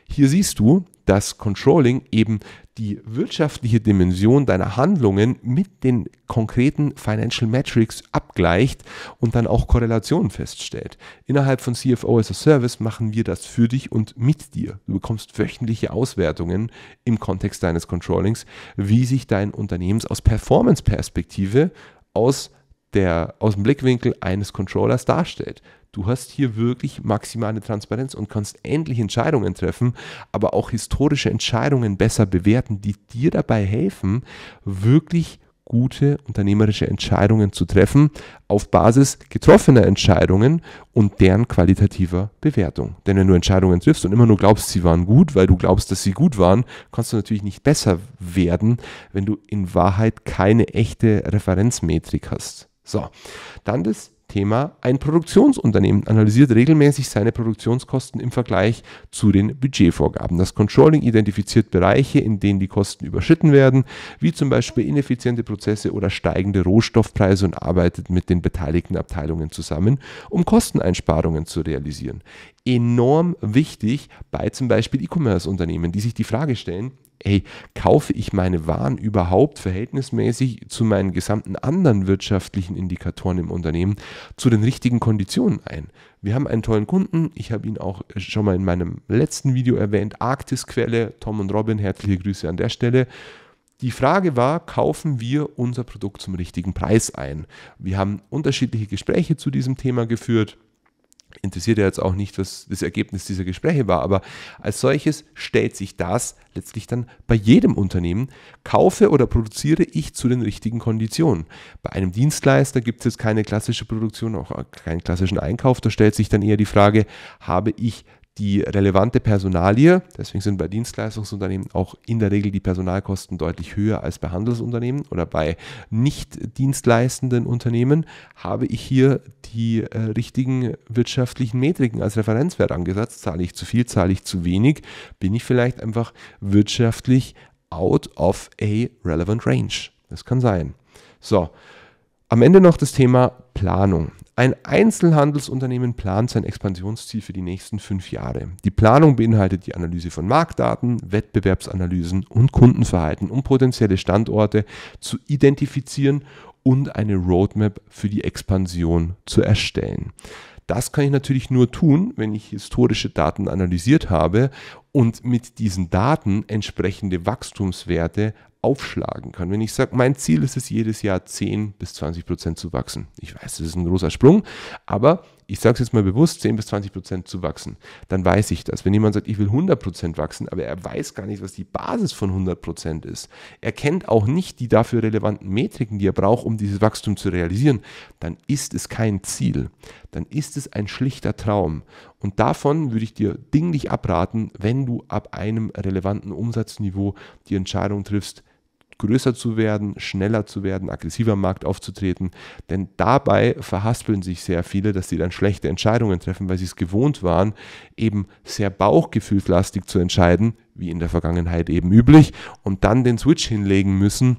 Hier siehst du, dass Controlling eben die wirtschaftliche Dimension deiner Handlungen mit den konkreten Financial Metrics abgleicht und dann auch Korrelationen feststellt. Innerhalb von CFO as a Service machen wir das für dich und mit dir. Du bekommst wöchentliche Auswertungen im Kontext deines Controllings, wie sich dein Unternehmens aus Performance-Perspektive aus der aus dem Blickwinkel eines Controllers darstellt. Du hast hier wirklich maximale Transparenz und kannst endlich Entscheidungen treffen, aber auch historische Entscheidungen besser bewerten, die dir dabei helfen, wirklich gute unternehmerische Entscheidungen zu treffen auf Basis getroffener Entscheidungen und deren qualitativer Bewertung. Denn wenn du Entscheidungen triffst und immer nur glaubst, sie waren gut, weil du glaubst, dass sie gut waren, kannst du natürlich nicht besser werden, wenn du in Wahrheit keine echte Referenzmetrik hast. So, dann das Thema. Ein Produktionsunternehmen analysiert regelmäßig seine Produktionskosten im Vergleich zu den Budgetvorgaben. Das Controlling identifiziert Bereiche, in denen die Kosten überschritten werden, wie zum Beispiel ineffiziente Prozesse oder steigende Rohstoffpreise und arbeitet mit den beteiligten Abteilungen zusammen, um Kosteneinsparungen zu realisieren. Enorm wichtig bei zum Beispiel E-Commerce-Unternehmen, die sich die Frage stellen, ey, kaufe ich meine Waren überhaupt verhältnismäßig zu meinen gesamten anderen wirtschaftlichen Indikatoren im Unternehmen zu den richtigen Konditionen ein? Wir haben einen tollen Kunden, ich habe ihn auch schon mal in meinem letzten Video erwähnt, Arktisquelle, Tom und Robin, herzliche Grüße an der Stelle. Die Frage war, kaufen wir unser Produkt zum richtigen Preis ein? Wir haben unterschiedliche Gespräche zu diesem Thema geführt interessiert ja jetzt auch nicht, was das Ergebnis dieser Gespräche war, aber als solches stellt sich das letztlich dann bei jedem Unternehmen, kaufe oder produziere ich zu den richtigen Konditionen. Bei einem Dienstleister gibt es jetzt keine klassische Produktion, auch keinen klassischen Einkauf, da stellt sich dann eher die Frage, habe ich die relevante Personalie, deswegen sind bei Dienstleistungsunternehmen auch in der Regel die Personalkosten deutlich höher als bei Handelsunternehmen oder bei nicht dienstleistenden Unternehmen, habe ich hier die äh, richtigen wirtschaftlichen Metriken als Referenzwert angesetzt. Zahle ich zu viel, zahle ich zu wenig, bin ich vielleicht einfach wirtschaftlich out of a relevant range. Das kann sein. So, am Ende noch das Thema Planung. Ein Einzelhandelsunternehmen plant sein Expansionsziel für die nächsten fünf Jahre. Die Planung beinhaltet die Analyse von Marktdaten, Wettbewerbsanalysen und Kundenverhalten, um potenzielle Standorte zu identifizieren und eine Roadmap für die Expansion zu erstellen. Das kann ich natürlich nur tun, wenn ich historische Daten analysiert habe und mit diesen Daten entsprechende Wachstumswerte aufschlagen kann. Wenn ich sage, mein Ziel ist es, jedes Jahr 10 bis 20 Prozent zu wachsen. Ich weiß, das ist ein großer Sprung, aber ich sage es jetzt mal bewusst, 10 bis 20 Prozent zu wachsen, dann weiß ich das. Wenn jemand sagt, ich will 100 Prozent wachsen, aber er weiß gar nicht, was die Basis von 100 Prozent ist, er kennt auch nicht die dafür relevanten Metriken, die er braucht, um dieses Wachstum zu realisieren, dann ist es kein Ziel, dann ist es ein schlichter Traum. Und davon würde ich dir dinglich abraten, wenn du ab einem relevanten Umsatzniveau die Entscheidung triffst, größer zu werden, schneller zu werden, aggressiver am Markt aufzutreten. Denn dabei verhaspeln sich sehr viele, dass sie dann schlechte Entscheidungen treffen, weil sie es gewohnt waren, eben sehr bauchgefühlslastig zu entscheiden, wie in der Vergangenheit eben üblich, und dann den Switch hinlegen müssen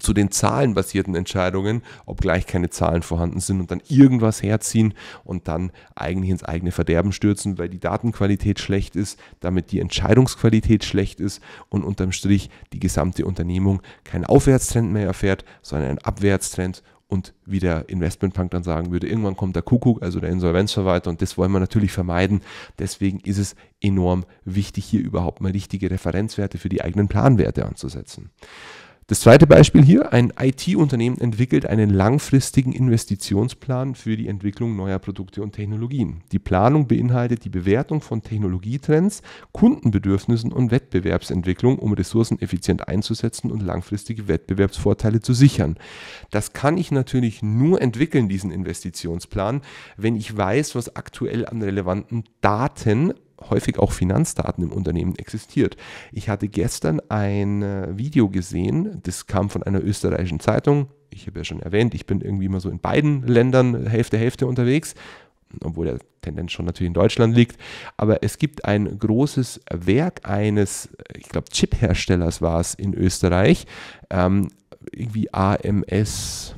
zu den zahlenbasierten Entscheidungen, obgleich keine Zahlen vorhanden sind und dann irgendwas herziehen und dann eigentlich ins eigene Verderben stürzen, weil die Datenqualität schlecht ist, damit die Entscheidungsqualität schlecht ist und unterm Strich die gesamte Unternehmung keinen Aufwärtstrend mehr erfährt, sondern einen Abwärtstrend und wie der Investmentbank dann sagen würde, irgendwann kommt der Kuckuck, also der Insolvenzverwalter und das wollen wir natürlich vermeiden. Deswegen ist es enorm wichtig, hier überhaupt mal richtige Referenzwerte für die eigenen Planwerte anzusetzen. Das zweite Beispiel hier, ein IT-Unternehmen entwickelt einen langfristigen Investitionsplan für die Entwicklung neuer Produkte und Technologien. Die Planung beinhaltet die Bewertung von Technologietrends, Kundenbedürfnissen und Wettbewerbsentwicklung, um Ressourcen effizient einzusetzen und langfristige Wettbewerbsvorteile zu sichern. Das kann ich natürlich nur entwickeln, diesen Investitionsplan, wenn ich weiß, was aktuell an relevanten Daten häufig auch Finanzdaten im Unternehmen existiert. Ich hatte gestern ein äh, Video gesehen, das kam von einer österreichischen Zeitung. Ich habe ja schon erwähnt, ich bin irgendwie immer so in beiden Ländern äh, Hälfte, Hälfte unterwegs, obwohl der Tendenz schon natürlich in Deutschland liegt. Aber es gibt ein großes Werk eines, äh, ich glaube, Chip-Herstellers war es in Österreich, ähm, irgendwie AMS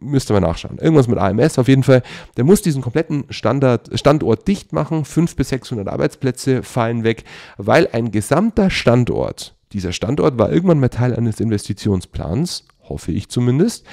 müsste man nachschauen. Irgendwas mit AMS auf jeden Fall. Der muss diesen kompletten Standard, Standort dicht machen. 500 bis 600 Arbeitsplätze fallen weg, weil ein gesamter Standort, dieser Standort war irgendwann mal Teil eines Investitionsplans, hoffe ich zumindest,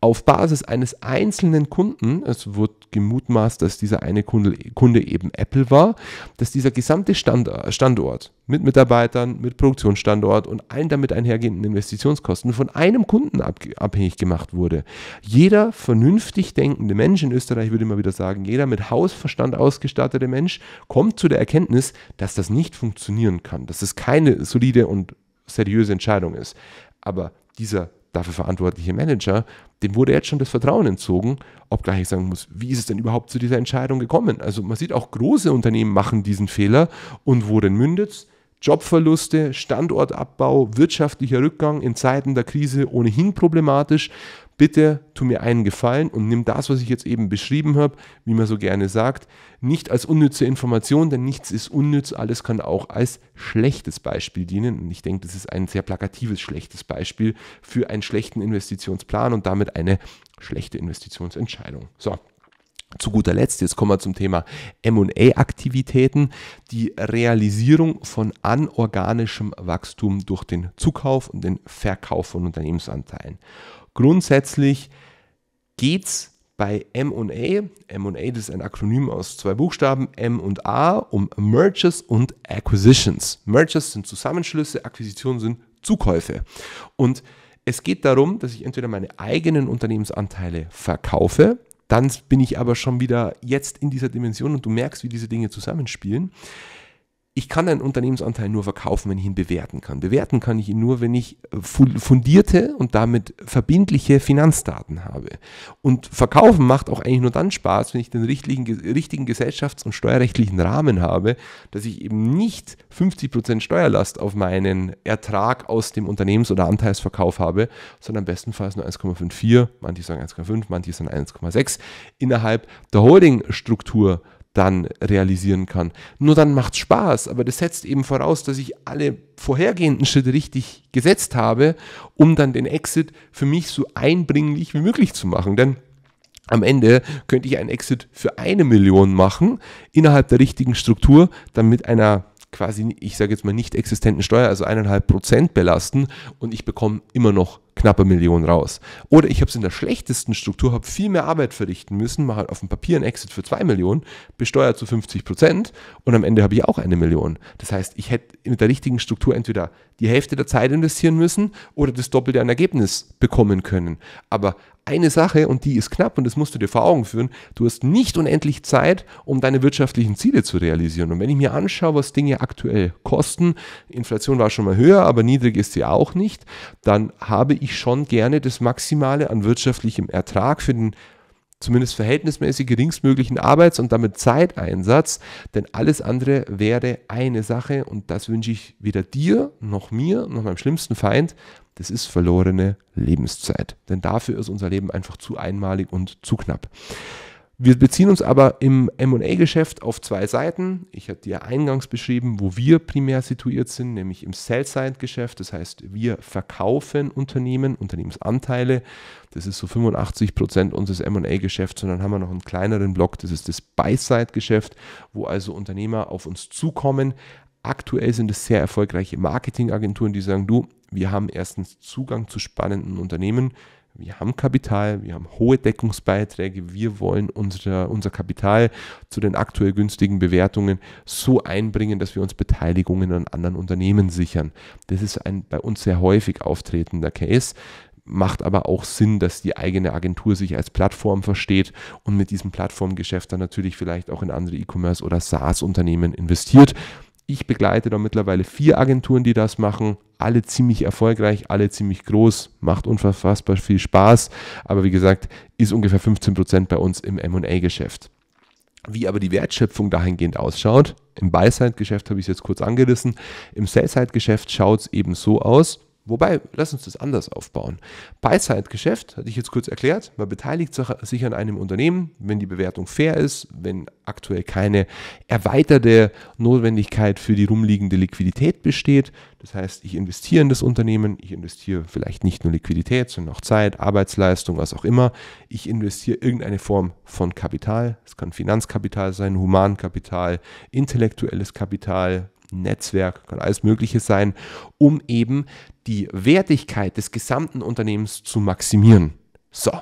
auf Basis eines einzelnen Kunden, es wird gemutmaßt, dass dieser eine Kunde, Kunde eben Apple war, dass dieser gesamte Standort mit Mitarbeitern, mit Produktionsstandort und allen damit einhergehenden Investitionskosten von einem Kunden ab, abhängig gemacht wurde. Jeder vernünftig denkende Mensch in Österreich würde immer wieder sagen, jeder mit Hausverstand ausgestattete Mensch kommt zu der Erkenntnis, dass das nicht funktionieren kann, dass es keine solide und seriöse Entscheidung ist. Aber dieser dafür verantwortliche Manager, dem wurde jetzt schon das Vertrauen entzogen, obgleich ich sagen muss, wie ist es denn überhaupt zu dieser Entscheidung gekommen? Also man sieht auch große Unternehmen machen diesen Fehler und worin mündet es? Jobverluste, Standortabbau, wirtschaftlicher Rückgang in Zeiten der Krise ohnehin problematisch. Bitte tu mir einen Gefallen und nimm das, was ich jetzt eben beschrieben habe, wie man so gerne sagt, nicht als unnütze Information, denn nichts ist unnütz, alles kann auch als schlechtes Beispiel dienen. Und ich denke, das ist ein sehr plakatives schlechtes Beispiel für einen schlechten Investitionsplan und damit eine schlechte Investitionsentscheidung. So, zu guter Letzt, jetzt kommen wir zum Thema MA-Aktivitäten, die Realisierung von anorganischem Wachstum durch den Zukauf und den Verkauf von Unternehmensanteilen. Grundsätzlich geht es bei MA, MA das ist ein Akronym aus zwei Buchstaben, M und A, um Merges und Acquisitions. Merges sind Zusammenschlüsse, Akquisitionen sind Zukäufe. Und es geht darum, dass ich entweder meine eigenen Unternehmensanteile verkaufe, dann bin ich aber schon wieder jetzt in dieser Dimension und du merkst, wie diese Dinge zusammenspielen ich kann einen Unternehmensanteil nur verkaufen, wenn ich ihn bewerten kann. Bewerten kann ich ihn nur, wenn ich äh, fundierte und damit verbindliche Finanzdaten habe. Und verkaufen macht auch eigentlich nur dann Spaß, wenn ich den richtigen, richtigen gesellschafts- und steuerrechtlichen Rahmen habe, dass ich eben nicht 50% Steuerlast auf meinen Ertrag aus dem Unternehmens- oder Anteilsverkauf habe, sondern bestenfalls nur 1,54, manche sagen 1,5, manche sagen 1,6 innerhalb der Holdingstruktur dann realisieren kann. Nur dann macht es Spaß, aber das setzt eben voraus, dass ich alle vorhergehenden Schritte richtig gesetzt habe, um dann den Exit für mich so einbringlich wie möglich zu machen. Denn am Ende könnte ich einen Exit für eine Million machen, innerhalb der richtigen Struktur, dann mit einer quasi, ich sage jetzt mal, nicht existenten Steuer, also eineinhalb Prozent belasten und ich bekomme immer noch knappe Millionen raus. Oder ich habe es in der schlechtesten Struktur, habe viel mehr Arbeit verrichten müssen, mache halt auf dem Papier einen Exit für zwei Millionen, besteuert zu 50 Prozent und am Ende habe ich auch eine Million. Das heißt, ich hätte mit der richtigen Struktur entweder die Hälfte der Zeit investieren müssen oder das Doppelte an Ergebnis bekommen können. Aber eine Sache und die ist knapp und das musst du dir vor Augen führen. Du hast nicht unendlich Zeit, um deine wirtschaftlichen Ziele zu realisieren. Und wenn ich mir anschaue, was Dinge aktuell kosten, Inflation war schon mal höher, aber niedrig ist sie auch nicht, dann habe ich schon gerne das Maximale an wirtschaftlichem Ertrag für den zumindest verhältnismäßig geringstmöglichen Arbeits- und damit Zeiteinsatz, denn alles andere wäre eine Sache und das wünsche ich weder dir noch mir noch meinem schlimmsten Feind, das ist verlorene Lebenszeit. Denn dafür ist unser Leben einfach zu einmalig und zu knapp. Wir beziehen uns aber im MA-Geschäft auf zwei Seiten. Ich hatte ja eingangs beschrieben, wo wir primär situiert sind, nämlich im Sell-Side-Geschäft. Das heißt, wir verkaufen Unternehmen, Unternehmensanteile. Das ist so 85 Prozent unseres MA-Geschäfts. Und dann haben wir noch einen kleineren Block, das ist das Buy-Side-Geschäft, wo also Unternehmer auf uns zukommen, Aktuell sind es sehr erfolgreiche Marketingagenturen, die sagen, du, wir haben erstens Zugang zu spannenden Unternehmen, wir haben Kapital, wir haben hohe Deckungsbeiträge, wir wollen unser, unser Kapital zu den aktuell günstigen Bewertungen so einbringen, dass wir uns Beteiligungen an anderen Unternehmen sichern. Das ist ein bei uns sehr häufig auftretender Case macht aber auch Sinn, dass die eigene Agentur sich als Plattform versteht und mit diesem Plattformgeschäft dann natürlich vielleicht auch in andere E-Commerce oder SaaS-Unternehmen investiert. Ich begleite da mittlerweile vier Agenturen, die das machen. Alle ziemlich erfolgreich, alle ziemlich groß, macht unfassbar viel Spaß. Aber wie gesagt, ist ungefähr 15% Prozent bei uns im MA-Geschäft. Wie aber die Wertschöpfung dahingehend ausschaut, im Buy-Side-Geschäft habe ich es jetzt kurz angerissen, im Sell-Side-Geschäft schaut es eben so aus, Wobei, lass uns das anders aufbauen. buy geschäft hatte ich jetzt kurz erklärt, man beteiligt sich an einem Unternehmen, wenn die Bewertung fair ist, wenn aktuell keine erweiterte Notwendigkeit für die rumliegende Liquidität besteht. Das heißt, ich investiere in das Unternehmen, ich investiere vielleicht nicht nur Liquidität, sondern auch Zeit, Arbeitsleistung, was auch immer. Ich investiere irgendeine Form von Kapital. Es kann Finanzkapital sein, Humankapital, intellektuelles Kapital, Netzwerk, kann alles Mögliche sein, um eben die Wertigkeit des gesamten Unternehmens zu maximieren. So,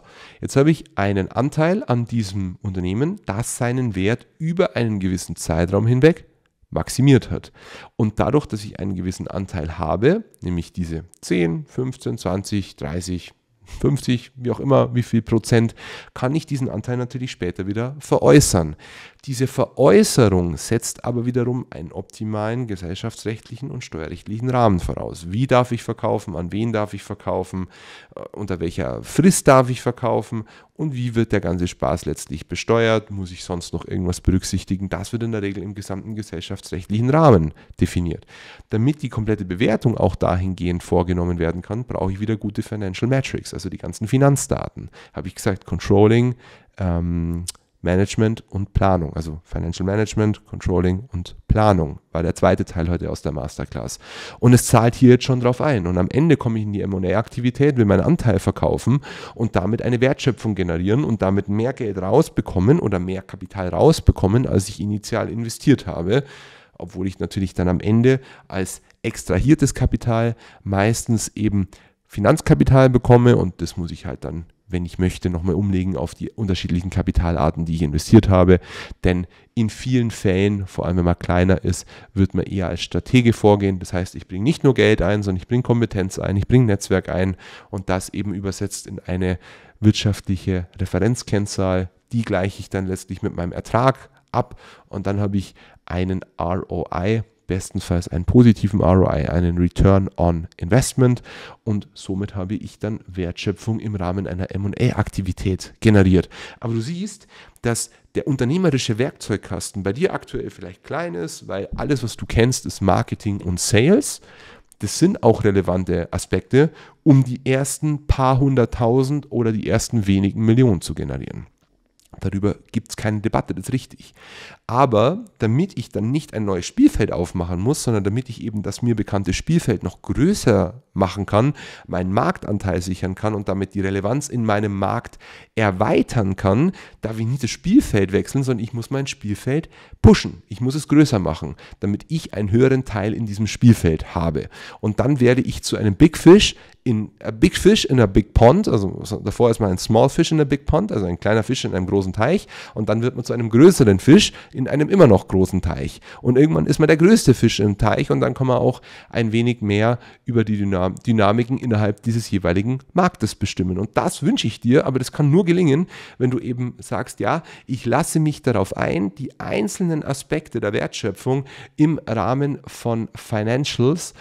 jetzt habe ich einen Anteil an diesem Unternehmen, das seinen Wert über einen gewissen Zeitraum hinweg maximiert hat. Und dadurch, dass ich einen gewissen Anteil habe, nämlich diese 10, 15, 20, 30, 50, wie auch immer, wie viel Prozent, kann ich diesen Anteil natürlich später wieder veräußern. Diese Veräußerung setzt aber wiederum einen optimalen gesellschaftsrechtlichen und steuerrechtlichen Rahmen voraus. Wie darf ich verkaufen? An wen darf ich verkaufen? Äh, unter welcher Frist darf ich verkaufen? Und wie wird der ganze Spaß letztlich besteuert? Muss ich sonst noch irgendwas berücksichtigen? Das wird in der Regel im gesamten gesellschaftsrechtlichen Rahmen definiert. Damit die komplette Bewertung auch dahingehend vorgenommen werden kann, brauche ich wieder gute Financial Metrics, also die ganzen Finanzdaten. Habe ich gesagt, Controlling, ähm, Management und Planung, also Financial Management, Controlling und Planung, war der zweite Teil heute aus der Masterclass. Und es zahlt hier jetzt schon drauf ein. Und am Ende komme ich in die M&A-Aktivität, will meinen Anteil verkaufen und damit eine Wertschöpfung generieren und damit mehr Geld rausbekommen oder mehr Kapital rausbekommen, als ich initial investiert habe. Obwohl ich natürlich dann am Ende als extrahiertes Kapital meistens eben Finanzkapital bekomme und das muss ich halt dann wenn ich möchte, nochmal umlegen auf die unterschiedlichen Kapitalarten, die ich investiert habe. Denn in vielen Fällen, vor allem wenn man kleiner ist, wird man eher als Stratege vorgehen. Das heißt, ich bringe nicht nur Geld ein, sondern ich bringe Kompetenz ein, ich bringe Netzwerk ein und das eben übersetzt in eine wirtschaftliche Referenzkennzahl. Die gleiche ich dann letztlich mit meinem Ertrag ab und dann habe ich einen ROI, bestenfalls einen positiven ROI, einen Return on Investment und somit habe ich dann Wertschöpfung im Rahmen einer MA-Aktivität generiert. Aber du siehst, dass der unternehmerische Werkzeugkasten bei dir aktuell vielleicht klein ist, weil alles, was du kennst, ist Marketing und Sales. Das sind auch relevante Aspekte, um die ersten paar hunderttausend oder die ersten wenigen Millionen zu generieren. Darüber gibt es keine Debatte, das ist richtig. Aber damit ich dann nicht ein neues Spielfeld aufmachen muss, sondern damit ich eben das mir bekannte Spielfeld noch größer machen kann, meinen Marktanteil sichern kann und damit die Relevanz in meinem Markt erweitern kann, darf ich nicht das Spielfeld wechseln, sondern ich muss mein Spielfeld pushen. Ich muss es größer machen, damit ich einen höheren Teil in diesem Spielfeld habe. Und dann werde ich zu einem Big Fish in a äh, Big Fish in a Big Pond, also davor ist mal ein Small Fish in a Big Pond, also ein kleiner Fisch in einem großen großen Teich und dann wird man zu einem größeren Fisch in einem immer noch großen Teich. Und irgendwann ist man der größte Fisch im Teich und dann kann man auch ein wenig mehr über die Dynam Dynamiken innerhalb dieses jeweiligen Marktes bestimmen. Und das wünsche ich dir, aber das kann nur gelingen, wenn du eben sagst, ja, ich lasse mich darauf ein, die einzelnen Aspekte der Wertschöpfung im Rahmen von Financials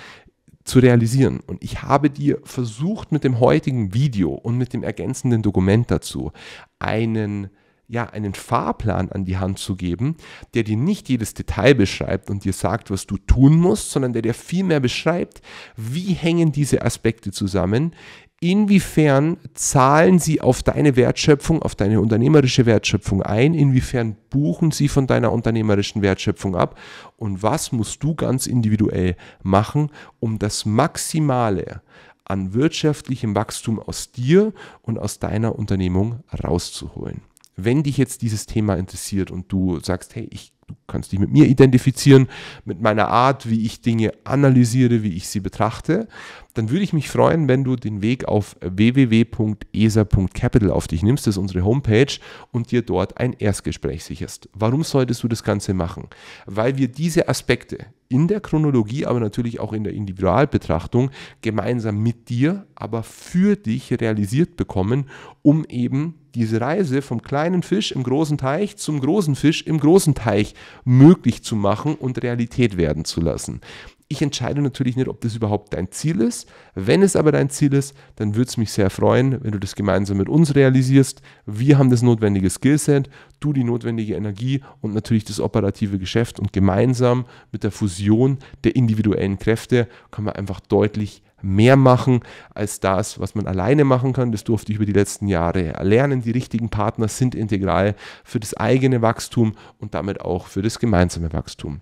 zu realisieren. Und ich habe dir versucht, mit dem heutigen Video und mit dem ergänzenden Dokument dazu einen ja, einen Fahrplan an die Hand zu geben, der dir nicht jedes Detail beschreibt und dir sagt, was du tun musst, sondern der dir vielmehr beschreibt, wie hängen diese Aspekte zusammen, inwiefern zahlen sie auf deine Wertschöpfung, auf deine unternehmerische Wertschöpfung ein, inwiefern buchen sie von deiner unternehmerischen Wertschöpfung ab und was musst du ganz individuell machen, um das Maximale an wirtschaftlichem Wachstum aus dir und aus deiner Unternehmung rauszuholen. Wenn dich jetzt dieses Thema interessiert und du sagst, hey, ich, du kannst dich mit mir identifizieren, mit meiner Art, wie ich Dinge analysiere, wie ich sie betrachte, dann würde ich mich freuen, wenn du den Weg auf www.esa.capital auf dich nimmst, das ist unsere Homepage, und dir dort ein Erstgespräch sicherst. Warum solltest du das Ganze machen? Weil wir diese Aspekte in der Chronologie, aber natürlich auch in der Individualbetrachtung gemeinsam mit dir, aber für dich realisiert bekommen, um eben diese Reise vom kleinen Fisch im großen Teich zum großen Fisch im großen Teich möglich zu machen und Realität werden zu lassen. Ich entscheide natürlich nicht, ob das überhaupt dein Ziel ist. Wenn es aber dein Ziel ist, dann würde es mich sehr freuen, wenn du das gemeinsam mit uns realisierst. Wir haben das notwendige Skillset, du die notwendige Energie und natürlich das operative Geschäft. Und gemeinsam mit der Fusion der individuellen Kräfte kann man einfach deutlich mehr machen als das, was man alleine machen kann. Das durfte ich über die letzten Jahre erlernen. Die richtigen Partner sind integral für das eigene Wachstum und damit auch für das gemeinsame Wachstum.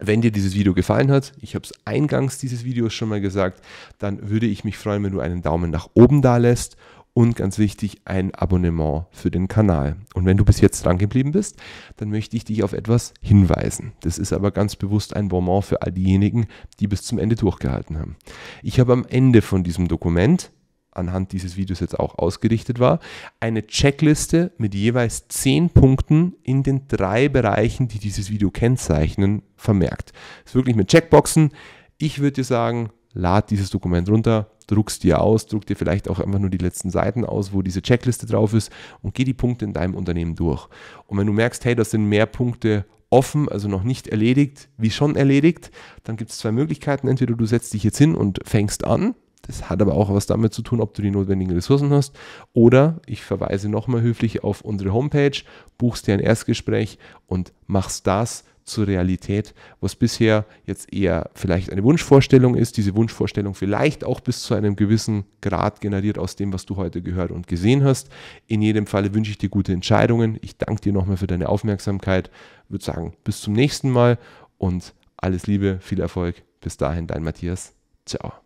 Wenn dir dieses Video gefallen hat, ich habe es eingangs dieses Videos schon mal gesagt, dann würde ich mich freuen, wenn du einen Daumen nach oben da lässt und ganz wichtig, ein Abonnement für den Kanal. Und wenn du bis jetzt dran geblieben bist, dann möchte ich dich auf etwas hinweisen. Das ist aber ganz bewusst ein Bonbon für all diejenigen, die bis zum Ende durchgehalten haben. Ich habe am Ende von diesem Dokument anhand dieses Videos jetzt auch ausgerichtet war, eine Checkliste mit jeweils zehn Punkten in den drei Bereichen, die dieses Video kennzeichnen, vermerkt. Das ist wirklich mit Checkboxen. Ich würde dir sagen, lad dieses Dokument runter, druckst dir aus, druck dir vielleicht auch einfach nur die letzten Seiten aus, wo diese Checkliste drauf ist und geh die Punkte in deinem Unternehmen durch. Und wenn du merkst, hey, das sind mehr Punkte offen, also noch nicht erledigt, wie schon erledigt, dann gibt es zwei Möglichkeiten. Entweder du setzt dich jetzt hin und fängst an, das hat aber auch was damit zu tun, ob du die notwendigen Ressourcen hast. Oder ich verweise nochmal höflich auf unsere Homepage, buchst dir ein Erstgespräch und machst das zur Realität, was bisher jetzt eher vielleicht eine Wunschvorstellung ist, diese Wunschvorstellung vielleicht auch bis zu einem gewissen Grad generiert aus dem, was du heute gehört und gesehen hast. In jedem Falle wünsche ich dir gute Entscheidungen. Ich danke dir nochmal für deine Aufmerksamkeit. Ich würde sagen, bis zum nächsten Mal und alles Liebe, viel Erfolg. Bis dahin, dein Matthias. Ciao.